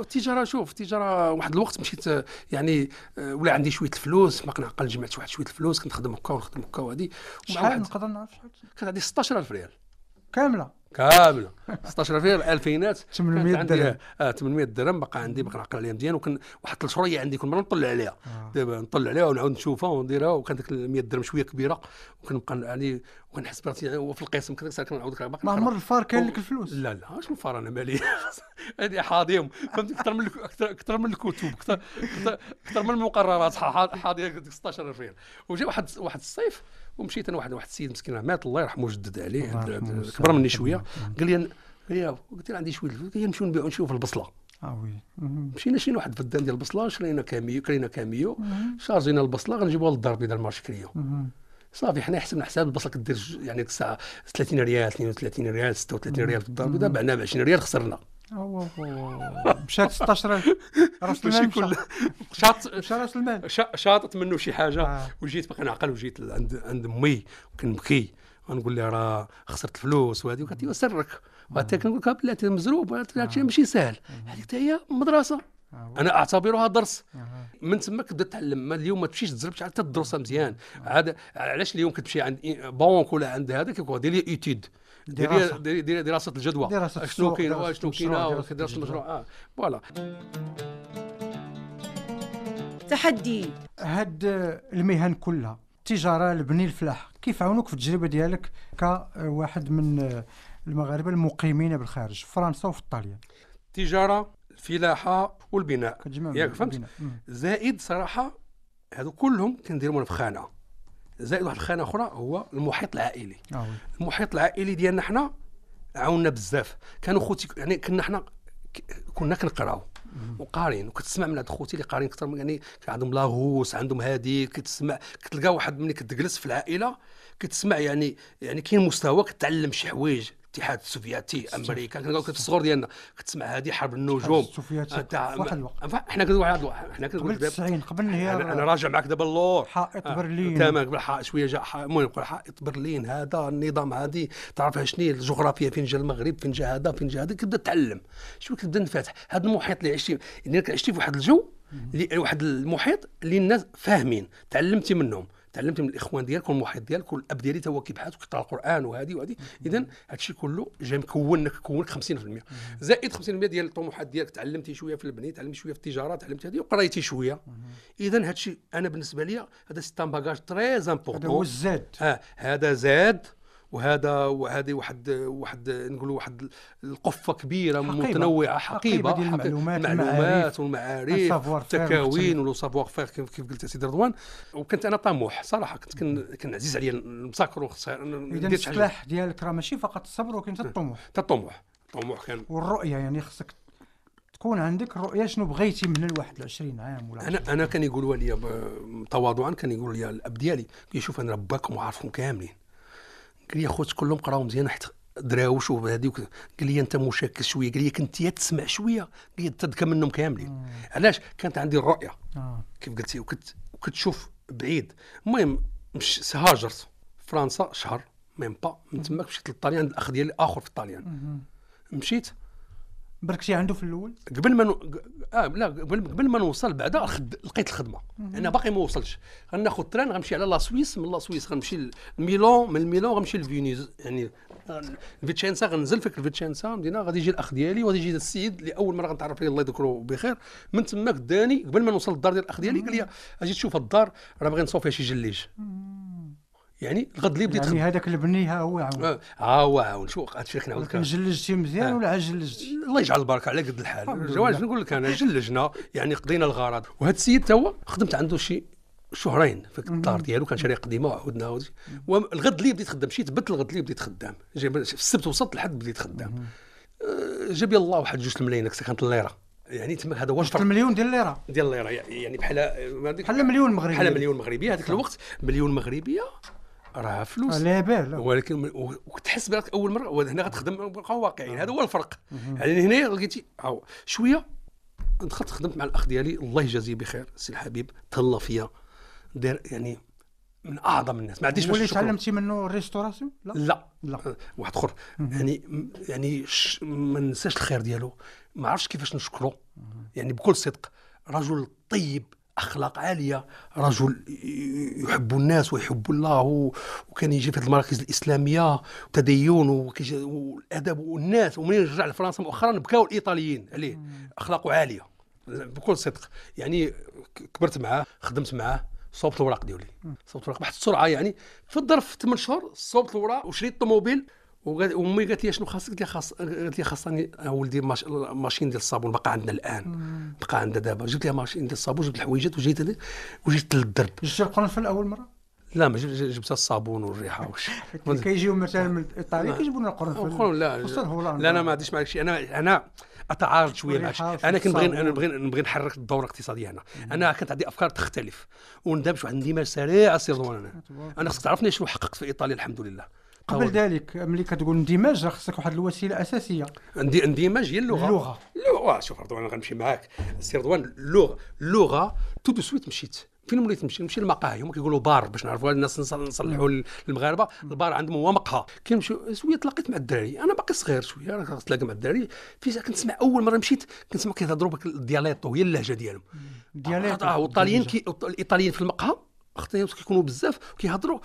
B: التجاره شوف التجاره واحد الوقت مشيت يعني آه، ولا عندي شويه الفلوس ما كنعقل جمعت واحد شويه الفلوس كنت نخدم هكا ونخدم هكا وهادي شحال نقدر نعرف شحال كان عندي 16000 ريال كامله كامله 16 فيها الالفينات 800 درهم اه 800 درهم بقى عندي بقى نعقل عليها مزيان وكان واحد ثلاث شهور عندي كل مره نطلع عليها آه. دابا نطلع عليها ونعاود نشوفها ونديرها وكان ديك 100 درهم شويه كبيره وكنبقى يعني وكنحس براسي هو في القسم كنعاود باقي ما عمر الفار كان لك الفلوس لا لا شنو الفار انا مالي هذه حاضيهم فهمت اكثر من اكثر من الكتب اكثر اكثر من المقررات حاضيه 16 ريال وجا واحد واحد الصيف ومشيت انا واحد واحد السيد مسكين مات الله يرحمه جدد عليه كبر مني شويه قال لي هي قلت له عندي شويه قلت نمشيو نبيعو نشوف البصله اه وي مشينا شرينا واحد فدان ديال البصله شرينا كاميو كرينا كاميو شارجينا البصله غنجيبوها للدار البيضاء كريو صافي حنا حسبنا حساب البصله كدير يعني الساعه 30 ريال 32 ريال 36 ريال في الدار البيضاء بعناها ب 20 ريال خسرنا مشات 16 راس المال كل شاط مشى راس المال شاطت منه شي حاجه آه. وجيت باقي نعقل وجيت عند عند امي كنبكي ونقول لها راه خسرت الفلوس وهذه وقالت لي أيوة، سرك وحتى كنقول لك بلاتي مزروب بلاتي ماشي سهل هذيك حتى هي مدرسه آه، انا اعتبرها درس من تما كنت تعلم ما اليوم ما تمشيش تزرب تعال تدرسها مزيان آه. عاد علاش اليوم كتمشي عند بونك ولا عند هذا كيقول لي ايتيد دراسه دراسه, دراسة الجدوى دراسه شنو كاين شنو كاين دراسه المشروع اه فوالا
A: تحدي هاد المهن كلها التجاره البني الفلاح كيف عاونوك في التجربه ديالك كواحد من المغاربه المقيمين بالخارج في فرنسا وفي ايطاليا
B: التجاره الفلاحه والبناء ياك فهمت زائد صراحه هذو كلهم كنديرهم في خانه زائد واحد الخانه اخرى هو المحيط العائلي آه. المحيط العائلي ديالنا حنا عاونا بزاف كانوا خوتي يعني كنا حنا كنا كنقراو وقارين وكتسمع من هاد خوتي اللي قارين اكثر يعني عندهم لاغوس عندهم هادي كتسمع كتلقى واحد ملي كتجلس في العائله كتسمع يعني يعني كاين مستوى كتعلم شي حوايج الاتحاد السوفيتي امريكا كنقول في الصغر ديالنا كتسمع هذه حرب النجوم السوفيتي آه، تاع واحد الوقت حنا كنقول واحد حنا كنقول قبل 90 قبل انهيار انا راجع معك دابا اللور حائط آه، برلين تمام قبل شويه جا المهم حائط برلين هذا النظام هذه تعرف شنو الجغرافيا فين جا المغرب فين جا هذا فين جا هذا كتبدا تعلم شوف كتبدا نفتح هذا المحيط اللي عشتي يعني عشتي في واحد الجو واحد المحيط اللي الناس فاهمين تعلمتي منهم تعلمت من الاخوان ديالكم المحيط ديالكم الاب ديالي هو كيبحث وكيقرا القران وهذه وهذه اذا هادشي كله جا مكونك كونك 50% زائد 50% ديال الطموحات ديالك تعلمتي شويه في البني تعلمتي شويه في التجاره تعلمتي هذه وقريتي شويه اذا هادشي انا بالنسبه لي هذا سيت ان باجاج تري امبورطون هذا هو الزاد اه هذا زاد وهذا وهذه واحد واحد نقولوا واحد القفه كبيره حقيبة. متنوعه حقيبه, حقيبة المعلومات المعلومات والمعارف التكاوين والسافوار فير كيف قلت سيدي رضوان وكنت انا طموح صراحه كنت كان كن عزيز عليا المذاكر اذا السلاح
A: ديالك راه ماشي فقط الصبر ولكن حتى الطموح
B: حتى الطموح الطموح
A: كان والرؤيه يعني خصك تكون عندك رؤيه شنو بغيتي من الواحد 20 عام ولا
B: انا انا كان يقولوا لي تواضعا كان يقولوا لي الاب ديالي كيشوف انا رباكم وعارفكم كاملين قال لي خوت كلهم قراو مزيان حتى دراوش وهذيك قال لي انت مشاكس شويه قال لي كنت يا تسمع شويه قال لي تذكر منهم كاملين علاش كانت عندي الرؤيه آه. كيف قلتي وكنت وكتشوف بعيد المهم مش هاجرت فرنسا شهر ميم با من تماك مشيت للطاليان الاخ ديالي اخر في الطاليان مشيت برك شي عنده في الاول قبل ما نو... اه لا قبل قبل ما نوصل بعدا خد... لقيت الخدمه انا باقي ما وصلتش غناخذ تران غنمشي على لا سويس من لا سويس غنمشي لميلون من ميلون غنمشي لفينيز يعني آه، فيتشينسا غنزل فيك فيتشينسا مدينه غادي يجي الاخ ديالي وغادي يجي السيد اللي اول مره غنتعرف عليه الله يذكره بخير من تماك داني قبل ما نوصل للدار ديال الاخ ديالي قال لي اجي تشوف الدار راه باغي نصوف فيها شي جليج يعني الغد اللي بديت يعني
A: هذاك البني ها هو عاون
B: ها آه، آه، هو عاون شو شيخ نعاود لك جلجتي مزيان آه. ولا عاد جلجتي الله يجعل البركه على قد الحال جواز نقول لك انا جلجنا يعني قضينا الغرض وهذا السيد تا هو خدمت عنده شي شهرين في الدار ديالو كان شاري قديمه وعاودنا والغد اللي بديت خدام مشيت بدل الغد اللي بديت خدام في السبت وصلت لحد بديت خدام جاب الله واحد جوج الملايين كانت الليره يعني تما هذا وجبر المليون ديال الليره ديال الليره يعني بحال بحال مليون مغربي بحال مليون مغربيه هذاك الوقت مليون مغربيه راها فلوس آه، لا بال ولكن وتحس بالك اول مره هنا غتخدم غنبقى واقعيين يعني هذا هو الفرق يعني هنا لقيتي شويه دخلت خدمت مع الاخ ديالي الله يجازيه بخير سي الحبيب تهلا فيا دار يعني من اعظم الناس ما عنديش وليت تعلمتي منه الريستوراسيون لا لا, لا. آه، واحد اخر يعني يعني ش... ما ننساش الخير ديالو ما عرفتش كيفاش نشكره يعني بكل صدق رجل طيب اخلاق عاليه رجل يحب الناس ويحب الله وكان يجي في المراكز الاسلاميه تدين والادب والناس ومنين رجع لفرنسا مؤخرا بكاو الايطاليين عليه اخلاقه عاليه بكل صدق يعني كبرت معاه خدمت معاه صوبت الوراق ديالي صوبت الوراق بواحد السرعه يعني في الظرف 8 شهور صوبت الوراق وشريت الطوموبيل وامي قالت لي شنو خاصك قلت لها خاص قالت لي خاصني ولدي ماش... ماشين ديال الصابون بقى عندنا الان بقى عندنا دابا جبت لها ماشين ديال الصابون جبت الحويجات وجيت انا وجيت للدرب جبت القرنفل اول مره لا ما جبتها الصابون والريحه وش
A: كيجيو مثلا من ايطاليا كيجيبوا لنا القرنفل لا لا انا
B: ما عنديش معك شيء انا انا اتعارض شويه مع انا كنبغي نبغي نبغي نحرك الدوره الاقتصاديه هنا انا كانت عندي افكار تختلف وندمج واحد الاندماج سريع سي انا انا خصك تعرفني شنو حققت في ايطاليا الحمد لله قبل
A: ذلك ملي كتقول اندماج راه خصك واحد الوسيله اساسيه
B: اندي اندماج هي اللغه اللغه اللغه شوف رضوان غنمشي معاك سي رضوان اللغه اللغه تو دو سويت مشيت فين وليت نمشي نمشي للمقاهي هما كيقولوا بار باش نعرفوا الناس نصلحوا المغاربه البار عندهم هو مقهى كنمشي شويه تلاقيت مع الدراري انا باقي صغير شويه راه كنتلاقى مع الدراري فيسا كنسمع اول مره مشيت كنسمع كيهضروا بك الدياليتو هي اللهجه ديالهم الدياليتو اه, آه، والايطاليين الايطاليين في المقهى وقتها كيكونوا بزاف وكيهضروا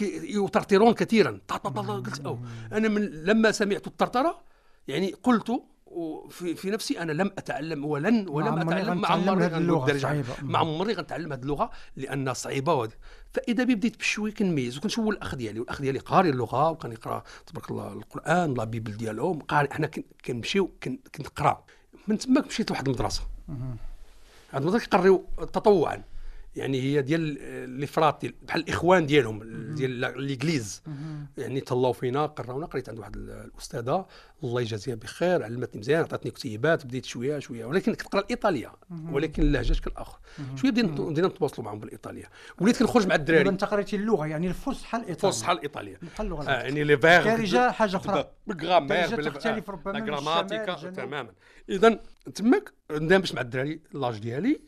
B: ويطرطرون كثيرا قلت او انا من لما سمعت الطرطره يعني قلت وفي في نفسي انا لم اتعلم ولن ولم اتعلم مع عمري هذه اللغه صعيبه مع عمري غنتعلم هذه اللغه لانها صعيبه وهذه فاذا بي بديت بشوي كنميز وكنشوف الاخ ديالي والاخ ديالي قاري اللغه وكان يقرا تبارك الله القران لا بيبل ديالهم قاري حنا كنمشيو كنقرا من تماك مشيت لواحد المدرسه هذه المدرسه كيقريو تطوعا يعني هي ديال الافراط ديال بحال الاخوان ديالهم ديال ليغليز يعني تهلاو فينا قراونا قريت عند واحد الاستاذه الله يجازيها بخير علمتني مزيان عطاتني كتيبات بديت شويه شويه ولكن كنقرا الايطاليه ولكن اللهجه شكل اخر شويه بدينا بدينا نتواصلوا معهم بالايطاليه وليت كنخرج مع الدراري انت قريتي اللغه يعني الفصحى الايطاليه الفصحى الايطاليه بحال اللغه آه يعني لي فيغ كارجه حاجه اخرى بالغرامير بالغراماتيكا آه، تماما اذا تماك ندمجت مع الدراري لاج ديالي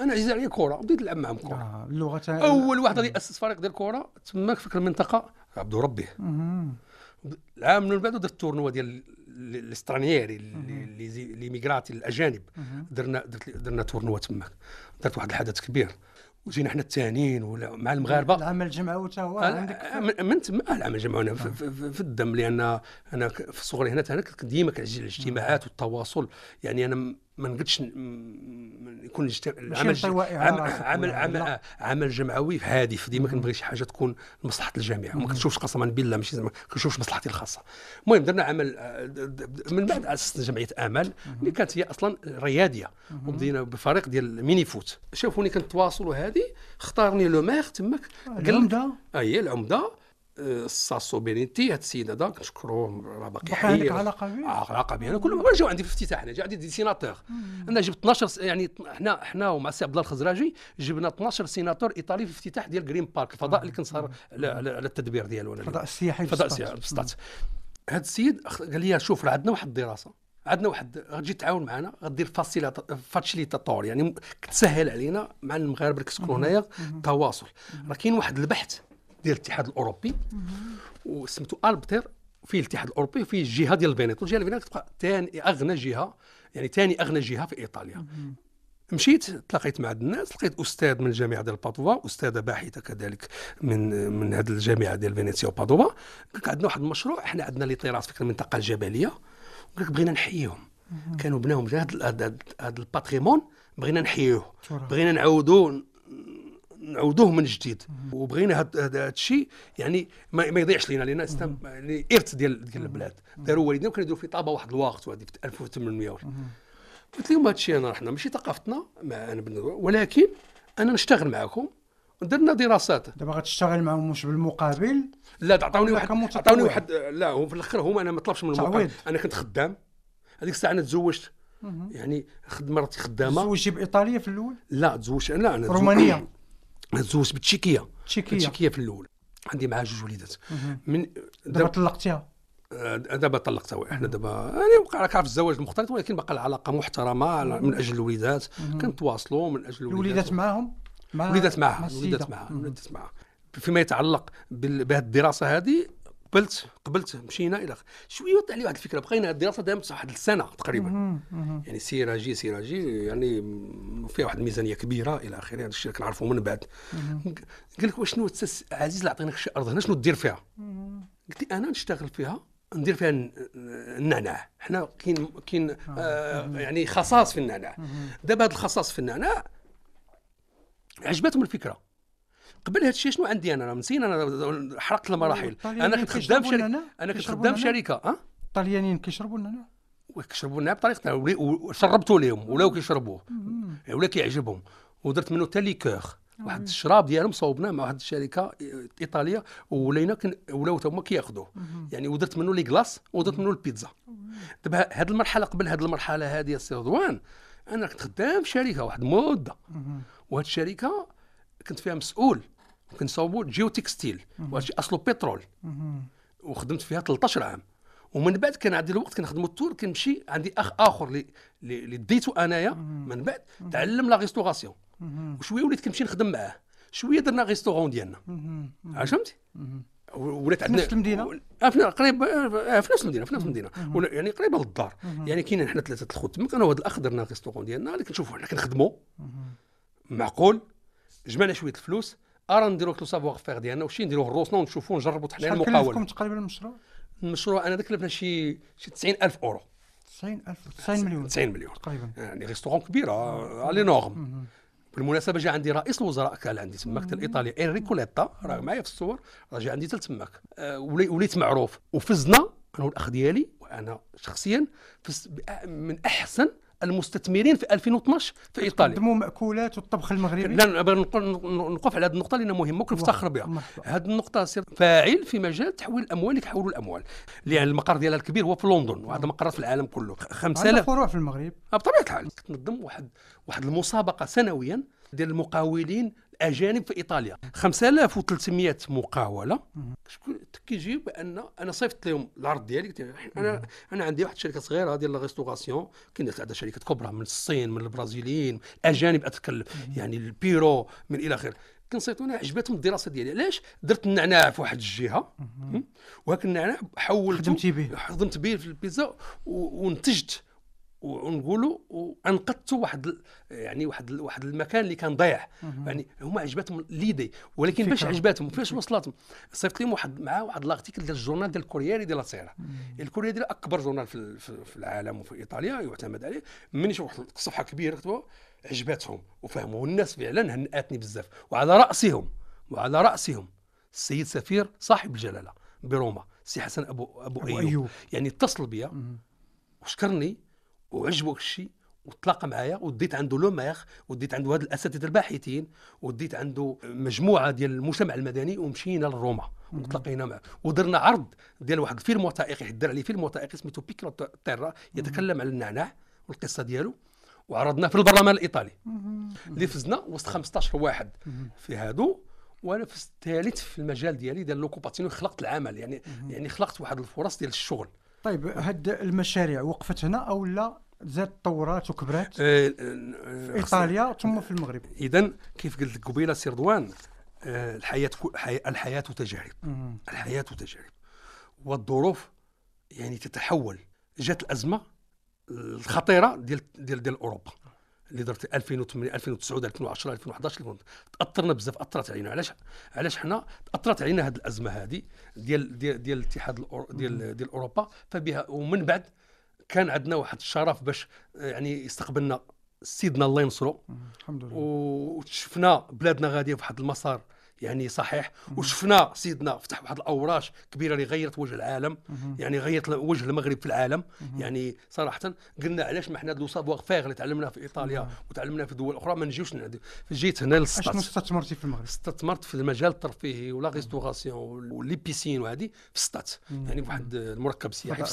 B: انا عزيز عليا كره بديت نلعب معاهم كره آه اللغه اول واحد غادي ياسس فريق ديال الكره تماك في المنطقه عبد ربي العام من بعد درت التورنوا ديال الاسترانييري لي ميغراتي الاجانب درنا درنا تورنوا تماك درت واحد الحدث كبير وجينا حنا الثانيين ولا مع المغاربه العمل الجمعوي حتى هو آه، عندك من تما آه، العمل الجمعوي آه. في, في, في الدم لان انا في صغري هنا كنت ديما كنجي الاجتماعات والتواصل يعني انا ما نقدش يكون الاجتماع العمل عمل عمل, عمل, عمل جمعوي هادف ديما كنبغي شي حاجه تكون لمصلحه الجميع ما كنشوفش قسما بالله ماشي زعما كنشوفش مصلحتي الخاصه المهم درنا عمل آه، من بعد اسسنا جمعيه امل اللي كانت هي اصلا رياديه وبدينا بفريق ديال ميني فوت شافوني كنتواصل وهذه اختارني لو ميغ تماك آه، العمده اي آه، العمده الساسو بينيتي هاد السيد هذا راه باقي حي علاقه بيه آه، علاقه بيه انا كل ما جاو عندي في الافتتاح انا جا عندي دي سيناتور انا جبت 12 يعني حنا حنا ومع السي عبد الله الخزراجي جبنا 12 سيناتور ايطالي في الافتتاح ديال جرين بارك الفضاء اللي كنسهر على التدبير ديالو الفضاء السياحي الفضاء السياحي بسطات هاد السيد قال لي شوف راه عندنا واحد الدراسه عندنا واحد غتجي تعاون معنا غدير فاسيليتاتور يعني كتسهل علينا مع المغاربه اللي كيسكنوا هنايا التواصل راه كاين واحد البحث ديال الاتحاد الاوروبي وسميتو البتر فيه الاتحاد الاوروبي وفيه الجهه ديال الفينيتو الجهه الفينيتو تبقى ثاني اغنى جهه يعني ثاني اغنى جهه في ايطاليا مشيت تلاقيت مع الناس لقيت استاذ من الجامعه ديال بادوفا استاذه باحثه كذلك من من هذه الجامعه ديال فينيسيا وبادوفا قال لك عندنا واحد المشروع احنا عندنا لي طيراس في المنطقه الجبليه قال لك بغينا نحييهم كانوا بناهم هذا الباتريمون بغينا نحيوه بغينا نعاودوا نعودوه من جديد وبغينا هذا الشيء يعني ما, ما يضيعش لينا لان الارث يعني ديال ديال البلاد داروا والدينا وكانوا يديروا في طابه واحد الوقت وهذه في 1800 قلت لهم هذا الشيء انا رحنا ماشي ثقافتنا مع انا ولكن انا نشتغل معكم درنا دراسات دابا غتشتغل معهم مش بالمقابل لا عطاوني واحد عطاوني واحد لا هو في الاخر هما انا ما طلبش من المقابل انا كنت خدام هذيك الساعه انا تزوجت يعني خدمه مرتي خدامه تزوجتي بايطاليا في الاول لا تزوجت لا انا رومانيه تزوجت بالتشيكيه تشيكيه تشيكيه في الاول عندي معها جوج وليدات من دابا طلقتيها آه، دابا طلقتها وحنا دابا يعني وقع راك عارف الزواج المختلط ولكن بقى العلاقه محترمه من اجل الوليدات كنتواصلوا من اجل الوليدات الوليدات معاهم وليدات معاها وليدات معاها وليدات معاها فيما يتعلق بهذه الدراسه هذه قبلت قبلت مشينا الى شويه وقع لي واحد الفكره بقينا الدراسه دامت واحد السنه تقريبا يعني سيراجي سيراجي يعني فيها واحد الميزانيه كبيره الى اخره هذا الشيء كنعرفه من بعد قال لك واشنو شنو عزيز عطيناك شي ارض هنا شنو دير فيها قلت لي انا نشتغل فيها ندير فيها النعناع حنا كاين كاين آه, آه، يعني خصاص في النعناع دابا هذا الخصاص في النعناع عجبتهم الفكره قبل هذا الشيء شنو عندي انا نسينا انا حرقت المراحل انا كنت خدام شركه نعم، انا كنت خدام نعم. شركه اه الطليانيين كيشربوا لنا نعم. كيشربوا لنا بطريقتنا وشربتوا لهم ولاو كيشربوه ولا كيعجبهم ودرت منه تالي كوخ واحد الشراب ديالهم صوبناه مع واحد الشركه ايطاليه ولينا ولاو هما كياخذوه يعني ودرت منه لي كلاص ودرت منه البيتزا دابا هذه المرحله قبل هذه المرحله هذه السي رضوان انا كنت خدام في شركه واحد المده وهاد الشركه كنت فيها مسؤول كنصاوبوا جيو تكستيل وهادشي اصله بترول وخدمت فيها 13 عام ومن بعد كان عندي الوقت كنخدمو التور كنمشي عندي اخ اخر اللي ديتو انايا من بعد تعلم لا ريستوراسيون وشويه وليت كنمشي نخدم معاه شويه درنا ريستورون ديالنا عجبتي ولات عندنا في نفس المدينه آه، قريب آه، في نفس المدينه في نفس المدينه يعني قريبه للدار يعني كاين حنا ثلاثه الخوت تماك انا وهذا الاخ درنا ريستورون ديالنا اللي كنشوفوا حنا كنخدموا معقول جمعنا شويه الفلوس ارا نديرو لو سافوار فيغ ديالنا وشي نديرو روسنا ونشوفوا نجربوا حنا المقاول شحال كلفكم تقريبا المشروع المشروع انا ذاك لبنا شي شي 90000 اورو 90000 90 مليون 90 مليون تقريبا يعني ريستورون كبيره لي نورم بالمناسبه جا عندي رئيس الوزراء كان عندي تماك تاع الايطالي انريكو راه معايا في الصور راه جا عندي حتى تماك أه وليت معروف وفزنا انا والاخ ديالي وانا شخصيا من احسن المستثمرين في 2012 في ايطاليا قدموا ماكولات والطبخ المغربي لا نقف على هذه النقطه لانها مهمه وكل نفتخر بها هذه النقطه سير فاعل في مجال تحويل الاموال يحولوا الاموال لان المقر ديالها الكبير هو في لندن وهذا آه. مقرات في العالم كله 5000 فروع في المغرب آه، بطبيعه الحال تنظم واحد واحد المسابقه سنويا ديال المقاولين اجانب في ايطاليا 5300 مقاوله كيجي بان انا صيفط لهم العرض ديالي قلت انا انا عندي واحد الشركه صغيره ديال لا ريستوراسيون كاين عندها شركات كبرى من الصين من البرازيليين اجانب اتكلم يعني البيرو من الى اخره كنصيفطوا عجبتهم الدراسه ديالي علاش درت النعناع في واحد الجهه وهاك النعناع حولته خدمتي به خدمت به في البيتزا ونتجت ونقولوا انقذتوا واحد يعني واحد واحد المكان اللي كان ضايع يعني هما عجبتهم ليدي ولكن باش عجباتهم فاش وصلتهم صيفط لهم واحد مع واحد لاغتيكل ديال الجورنال ديال كورييري ديال لاسيرا الكورييري ديال اكبر جورنال في, في العالم وفي ايطاليا يعتمد عليه من واحد صفحه كبيره كتبوا عجباتهم وفهموا الناس فعلا هنأتني بزاف وعلى راسهم وعلى راسهم السيد سفير صاحب الجلاله بروما سي حسن ابو ابو, أبو ايوب, أيوب. يعني اتصل بيا وشكرني وعجبك الشيء وتلاقى معايا وديت عنده لو ميغ وديت عنده هاد الاساتذه الباحثين وديت عنده مجموعه ديال المجتمع المدني ومشينا لروما وتلاقينا معه ودرنا عرض ديال واحد الفيلم وثائقي حدر عليه فيلم وثائقي سميتو بيكرو تيرا يتكلم على النعناع والقصه ديالو وعرضناه في البرلمان الايطالي اللي فزنا وسط 15 واحد في هادو وانا فزت الثالث في المجال ديالي ديال لوكوباتينو خلقت العمل يعني يعني خلقت واحد الفرص ديال الشغل
A: طيب هاد المشاريع وقفت هنا او لا زاد تطورات وكبرات في آه، آه، ايطاليا ثم
B: في المغرب اذا كيف قلت لك قبيله سي رضوان آه، الحياه الحياه تجارب الحياه تجارب والظروف يعني تتحول جات الازمه الخطيره ديال ديال ديال اوروبا لدرجه 2008 2009 2010 2011 تاثرنا بزاف اثرت علينا علاش علاش حنا تاثرت علينا هذه الازمه هذه ديال ديال ديال الاتحاد ديال ديال اوروبا فبها ومن بعد كان عندنا واحد الشرف باش آه، يعني استقبلنا سيدنا الله ينصرو الحمد لله وشفنا بلادنا غاديه في واحد المسار يعني صحيح وشفنا سيدنا فتح واحد الاوراش كبيره اللي غيرت وجه العالم يعني غيرت وجه المغرب في العالم يعني صراحه قلنا علاش ما حنا هاد لو سافوار فيغ اللي تعلمناه في ايطاليا وتعلمناه في دول اخرى ما نجيوش جيت هنا للسطات شنو استثمرتي في المغرب؟ استثمرت في المجال الترفيهي ولا ريستوراسيون ولي بيسين وهذه في ستات يعني واحد المركب السياحي في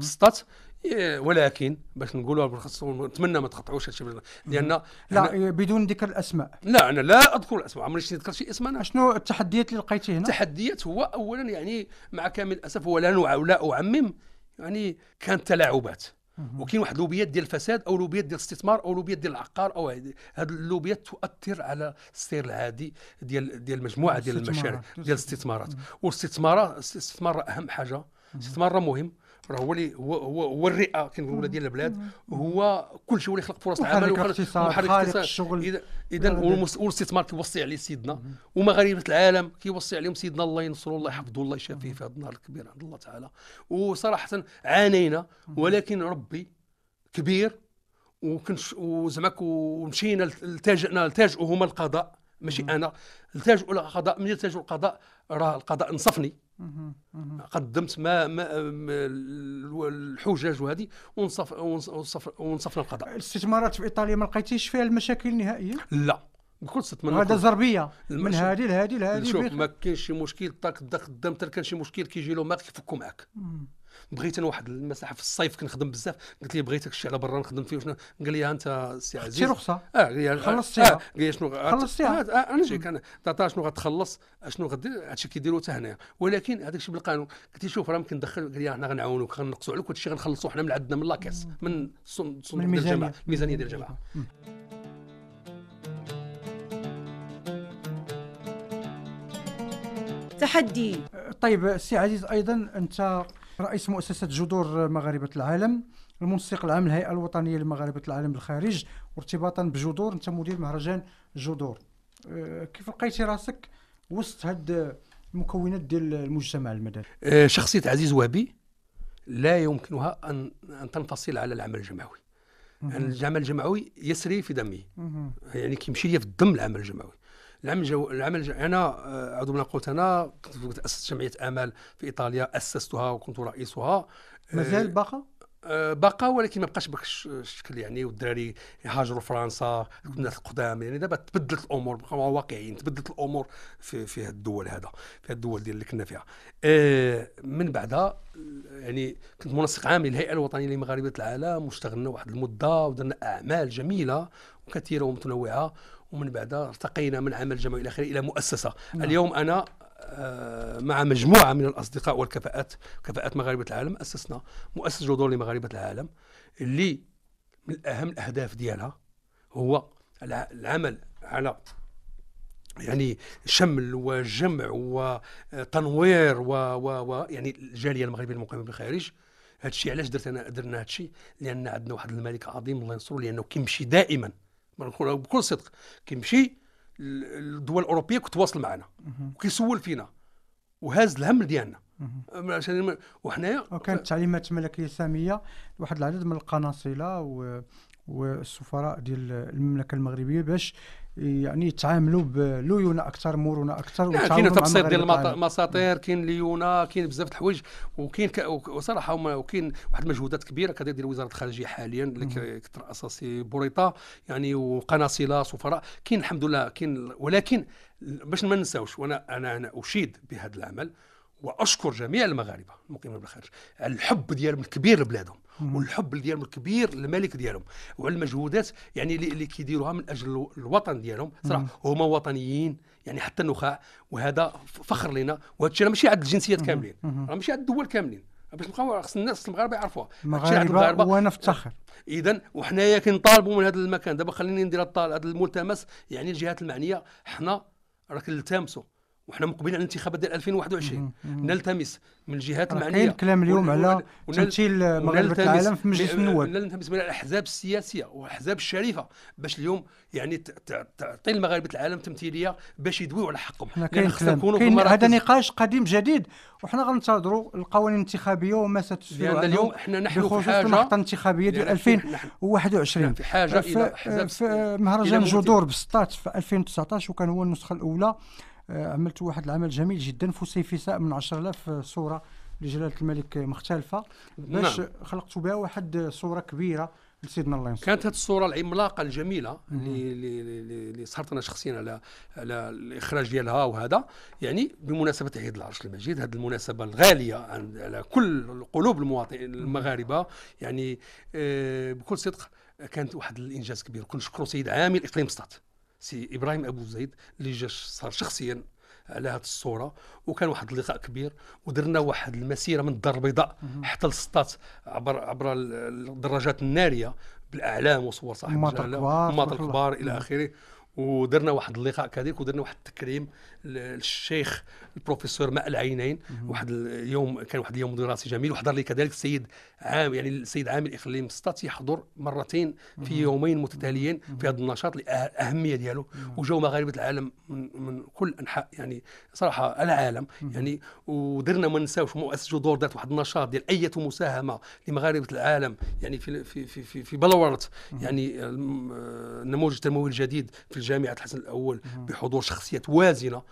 B: ستات في إيه، ولكن باش نقولوها بالخص نتمنى ما تقطعوش هادشي لان لا إيه، بدون ذكر الاسماء لا انا لا اذكر الاسماء عمري ذكر شي اسم انا شنو التحديات اللي لقيتي هنا التحديات هو اولا يعني مع كامل الاسف ولا لا اعمم يعني كانت تلاعبات وكاين واحد اللوبيات ديال الفساد او لوبيات ديال الاستثمار او لوبيات ديال العقار او هذه اللوبيات تؤثر على السير العادي ديال ديال مجموعه ديال المشاريع ديال الاستثمارات والاستثمار الاستثمار اهم حاجه استثمار مهم راه هو اللي هو هو, هو الرئه كنقولوا ديال البلاد هو كل شيء هو اللي خلق فرص العمل محرك الاقتصاد اذا اذا آه، الاستثمار كيوصي عليه سيدنا ومغاربه العالم كيوصي عليهم سيدنا الله ينصرو الله يحفظه الله يشافيه في هذا النهار الكبير عند الله تعالى وصراحه عانينا ولكن ربي كبير وكنت وزعما ومشينا التاجئنا التاجئوا هما القضاء ماشي انا التاجئوا القضاء من التاجئوا القضاء راه القضاء انصفني قدمت ما, ما الحجج وهذه ونصف ونصف ونصفنا القضاء الاستثمارات في ايطاليا ما لقيتيش فيها المشاكل نهائيا لا بكل ستمنى هذا زربيه من هذه لهذه لهذه شوف ما كاينش شي مشكل طاك خدام حتى كان شي مشكل كيجي له ما كيفكو معاك بغيت انا واحد المساحه في الصيف كنخدم بزاف قلت لي بغيتك شي على برا نخدم فيه وشنو قال لي ها انت سي عزيز شي رخصه اه قال لي خلصتيها آه. قال لي شنو خلصتيها آه. آه. انا جايك انا تعطى شنو غتخلص شنو غدير هادشي كيديروا حتى هنايا ولكن هذاك الشيء بالقانون قلت لي شوف راه ممكن ندخل قال لي حنا غنعاونوك غنقصوا عليك وهادشي غنخلصوا حنا من عندنا من لاكاس من صندوق الجامعه الميزانيه ديال الجامعه تحدي
A: طيب سي عزيز ايضا انت رئيس مؤسسة جذور مغاربة العالم المنسق العام للهيئة الوطنية لمغاربة العالم بالخارج وارتباطا بجذور أنت مدير مهرجان جذور أه، كيف لقيتي راسك وسط هاد المكونات
B: ديال المجتمع المدني أه، شخصية عزيز وهبي لا يمكنها أن أن تنفصل على العمل الجمعوي العمل الجمعوي يسري في دمي يعني كيمشي لي في الدم العمل الجمعوي العام جو العام الجو... انا آه، عضو من قلت انا اسست جمعيه امل في ايطاليا اسستها وكنت رئيسها آه، مازال باقة؟ آه، باقة ولكن ما بقاش بك الشكل يعني والدراري هاجروا فرنسا الناس القدام يعني دابا تبدلت الامور بقاو واقعيين تبدلت الامور في في هذه الدول هذا في هذه الدول ديال اللي كنا فيها من بعدها يعني كنت منسق عام للهيئه الوطنيه لمغاربه العالم واشتغلنا واحد المده ودرنا اعمال جميله وكثيره ومتنوعه ومن بعد ارتقينا من عمل جمعي الى اخره الى مؤسسه نعم. اليوم انا آه، مع مجموعه من الاصدقاء والكفاءات كفاءات مغاربه العالم اسسنا مؤسسه جذور لمغاربه العالم اللي من اهم الاهداف ديالها هو العمل على يعني شمل وجمع وتنوير و, و, و يعني الجاليه المغربيه المقيمه بالخارج هادشي علاش درت انا درنا هادشي لان عندنا واحد الملك عظيم الله ينصرو لانه كيمشي دائما نقولها بكل صدق كيمشي الدول الاوروبيه كتواصل معنا وكيسول فينا وهاز الهم ديالنا عشان وحنايا وكانت تعليمات ملكيه ساميه لواحد
A: العدد من القناصله والسفراء ديال المملكه المغربيه باش يعني يتعاملوا بليونه اكثر مرونه اكثر كاين تبسيط ديال
B: المساطير كاين ليونه كاين بزاف د الحوايج وكاين وصراحه وكاين واحد المجهودات كبيره كدير ديال وزاره الخارجيه حاليا اللي كترأسها سي بوريطه يعني وقناصله سفراء كاين الحمد لله كاين ولكن باش ما ننساوش وانا انا انا اشيد بهذا العمل واشكر جميع المغاربه المقيمين بالخارج على الحب ديالهم الكبير لبلادهم والحب ديالهم الكبير للملك ديالهم وعلى المجهودات يعني اللي كيديروها من اجل الوطن ديالهم صراحه هما وطنيين يعني حتى النخاع وهذا فخر لنا وهذا الشيء ماشي عند الجنسيات كاملين راه ماشي عند الدول كاملين باش نبقاو خص الناس المغاربه يعرفوها المغاربه ونفتخر اذا وحنايا كنطالبوا من هذا المكان دابا خليني ندير هذا الملتمس يعني الجهات المعنيه حنا راه كنلتمسوا وحنا مقبلين على الانتخابات ديال 2021 نلتمس من الجهات المعنيه كاين كلام اليوم على تمثيل مغاربه العالم في مجلس النواب نلتمس من الاحزاب السياسيه والاحزاب الشريفه باش اليوم يعني تعطي لمغاربه العالم تمثيليه باش يدويو على حقهم حنا كاين كلام كاين هذا
A: نقاش قديم جديد وحنا غننتظروا القوانين الانتخابيه وما ستسير لان اليوم حنا نحن في حاجه المحطه الانتخابيه ديال 2021 نعم، في حاجه الى احزاب في مهرجان جذور بسطات في 2019 وكان هو النسخه الاولى عملت واحد العمل جميل جدا فسيفساء من 10000 صوره لجلاله الملك مختلفه باش نعم. خلقت بها واحد صوره كبيره لسيدنا الله ينصر
B: كانت هذه الصوره العملاقه الجميله اللي اللي صارت انا شخصيا على على الاخراج ديالها وهذا يعني بمناسبه عيد العرش المجيد هذه المناسبه الغاليه على كل قلوب المواطنين المغاربه يعني آه، بكل صدق كانت واحد الانجاز كبير كنشكروا سيد عامل اقليم سطات سي ابراهيم ابو زيد اللي جا صار شخصيا على هذه الصوره وكان واحد اللقاء كبير ودرنا واحد المسيره من الدار البيضاء حتى للسطات عبر عبر الدراجات الناريه بالاعلام وصور صاحب الجلاله الكبار الكبار الى اخره ودرنا واحد اللقاء كذلك ودرنا واحد التكريم الشيخ البروفيسور ماء العينين واحد اليوم كان واحد اليوم دراسي جميل وحضر لي كذلك السيد عام يعني السيد عامل اخليم استطاع يحضر مرتين في يومين متتاليين في هذا النشاط الاهميه ديالو وجاو مغاربه العالم من, من كل انحاء يعني صراحه العالم يعني ودرنا ما نساوش مؤسسه جذور دارت واحد النشاط ديال اي مساهمه لمغاربه العالم يعني في في في في, في بلورت يعني آه، النموذج التنموي الجديد في جامعه الحسن الاول بحضور شخصيات وازنه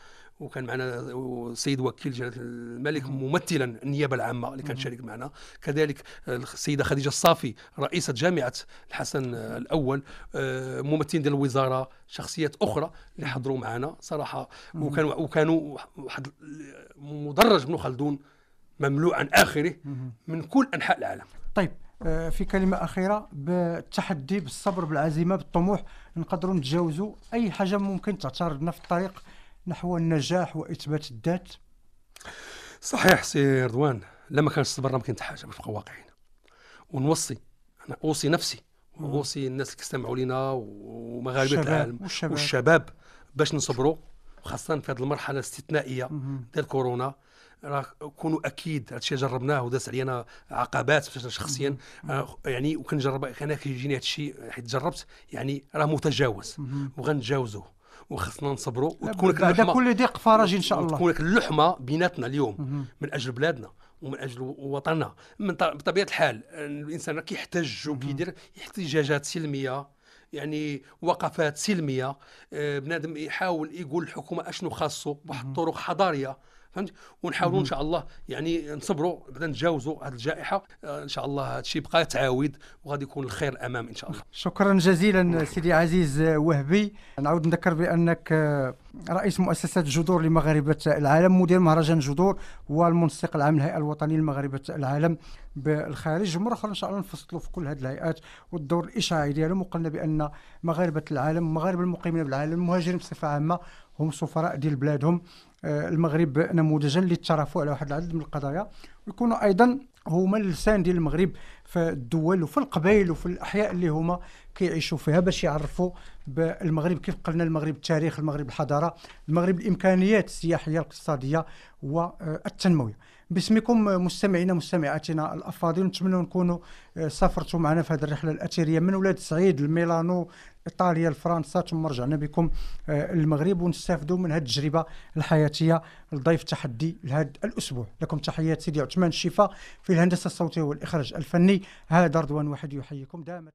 B: وكان معنا السيد وكيل جلاله الملك ممثلا النيابه العامه اللي كان شارك معنا كذلك السيده خديجه الصافي رئيسه جامعه الحسن الاول آه، ممثلين ديال الوزاره شخصيات اخرى اللي حضروا معنا صراحه وكانوا وكانوا واحد مدرج بن خلدون مملوء عن اخره من كل انحاء العالم طيب آه، في
A: كلمة أخيرة بالتحدي بالصبر بالعزيمة بالطموح نقدروا نتجاوزوا أي حاجة ممكن تعترضنا في الطريق نحو النجاح واثبات الذات
B: صحيح سي رضوان لما كانش الصبر ما كانت حاجه باش واقعين ونوصي انا اوصي نفسي واوصي الناس اللي كيستمعوا لينا ومغاربه العالم والشباب, والشباب باش نصبروا خاصه في هذه المرحله الاستثنائيه ديال كورونا راه كونوا اكيد الشيء جربناه وداس علينا عقبات شخصيا آه، يعني وكنجرب انا كيجيني الشيء حيت جربت يعني راه متجاوز وغنتجاوزوه وخصنا نصبروا وتكون لك كل ضيق فرج ان شاء الله تكون اللحمه بيناتنا اليوم من اجل بلادنا ومن اجل وطننا من بطبيعه الحال الانسان كيحتج وكيدير احتجاجات سلميه يعني وقفات سلميه آه، بنادم يحاول يقول الحكومه اشنو خاصه بواحد الطرق حضاريه فهمت ونحاولوا ان شاء الله يعني نصبروا بعدا نتجاوزوا هذه الجائحه آه، ان شاء الله هذا الشيء يبقى تعاود وغادي يكون الخير امام ان شاء الله
A: شكرا جزيلا سيدي عزيز وهبي نعاود نذكر بانك آه، رئيس مؤسسه جذور لمغاربه العالم مدير مهرجان جذور والمنسق العام للهيئه الوطنيه لمغاربه العالم بالخارج مره اخرى ان شاء الله نفصلوا في كل هذه الهيئات والدور الاشعاعي ديالهم وقلنا بان مغاربه العالم المغاربه المقيمين بالعالم المهاجرين بصفه عامه هم سفراء ديال بلادهم آه، المغرب نموذجا اللي على واحد العدد من القضايا ويكونوا ايضا هما اللسان ديال المغرب في الدول وفي القبائل وفي الاحياء اللي هما كيعيشوا فيها باش يعرفوا بالمغرب كيف قلنا المغرب التاريخ المغرب الحضاره المغرب الامكانيات السياحيه الاقتصاديه والتنمويه باسمكم مستمعينا مستمعاتنا الافاضل نتمنى نكونوا آه، سافرتوا معنا في هذه الرحله الاثريه من ولاد سعيد لميلانو ايطاليا لفرنسا ثم رجعنا بكم المغرب آه، ونستافدوا من هذه التجربه الحياتيه لضيف تحدي لهذا الاسبوع لكم تحيات سيدي عثمان الشفا في الهندسه الصوتيه والاخراج الفني هذا رضوان واحد يحييكم دائما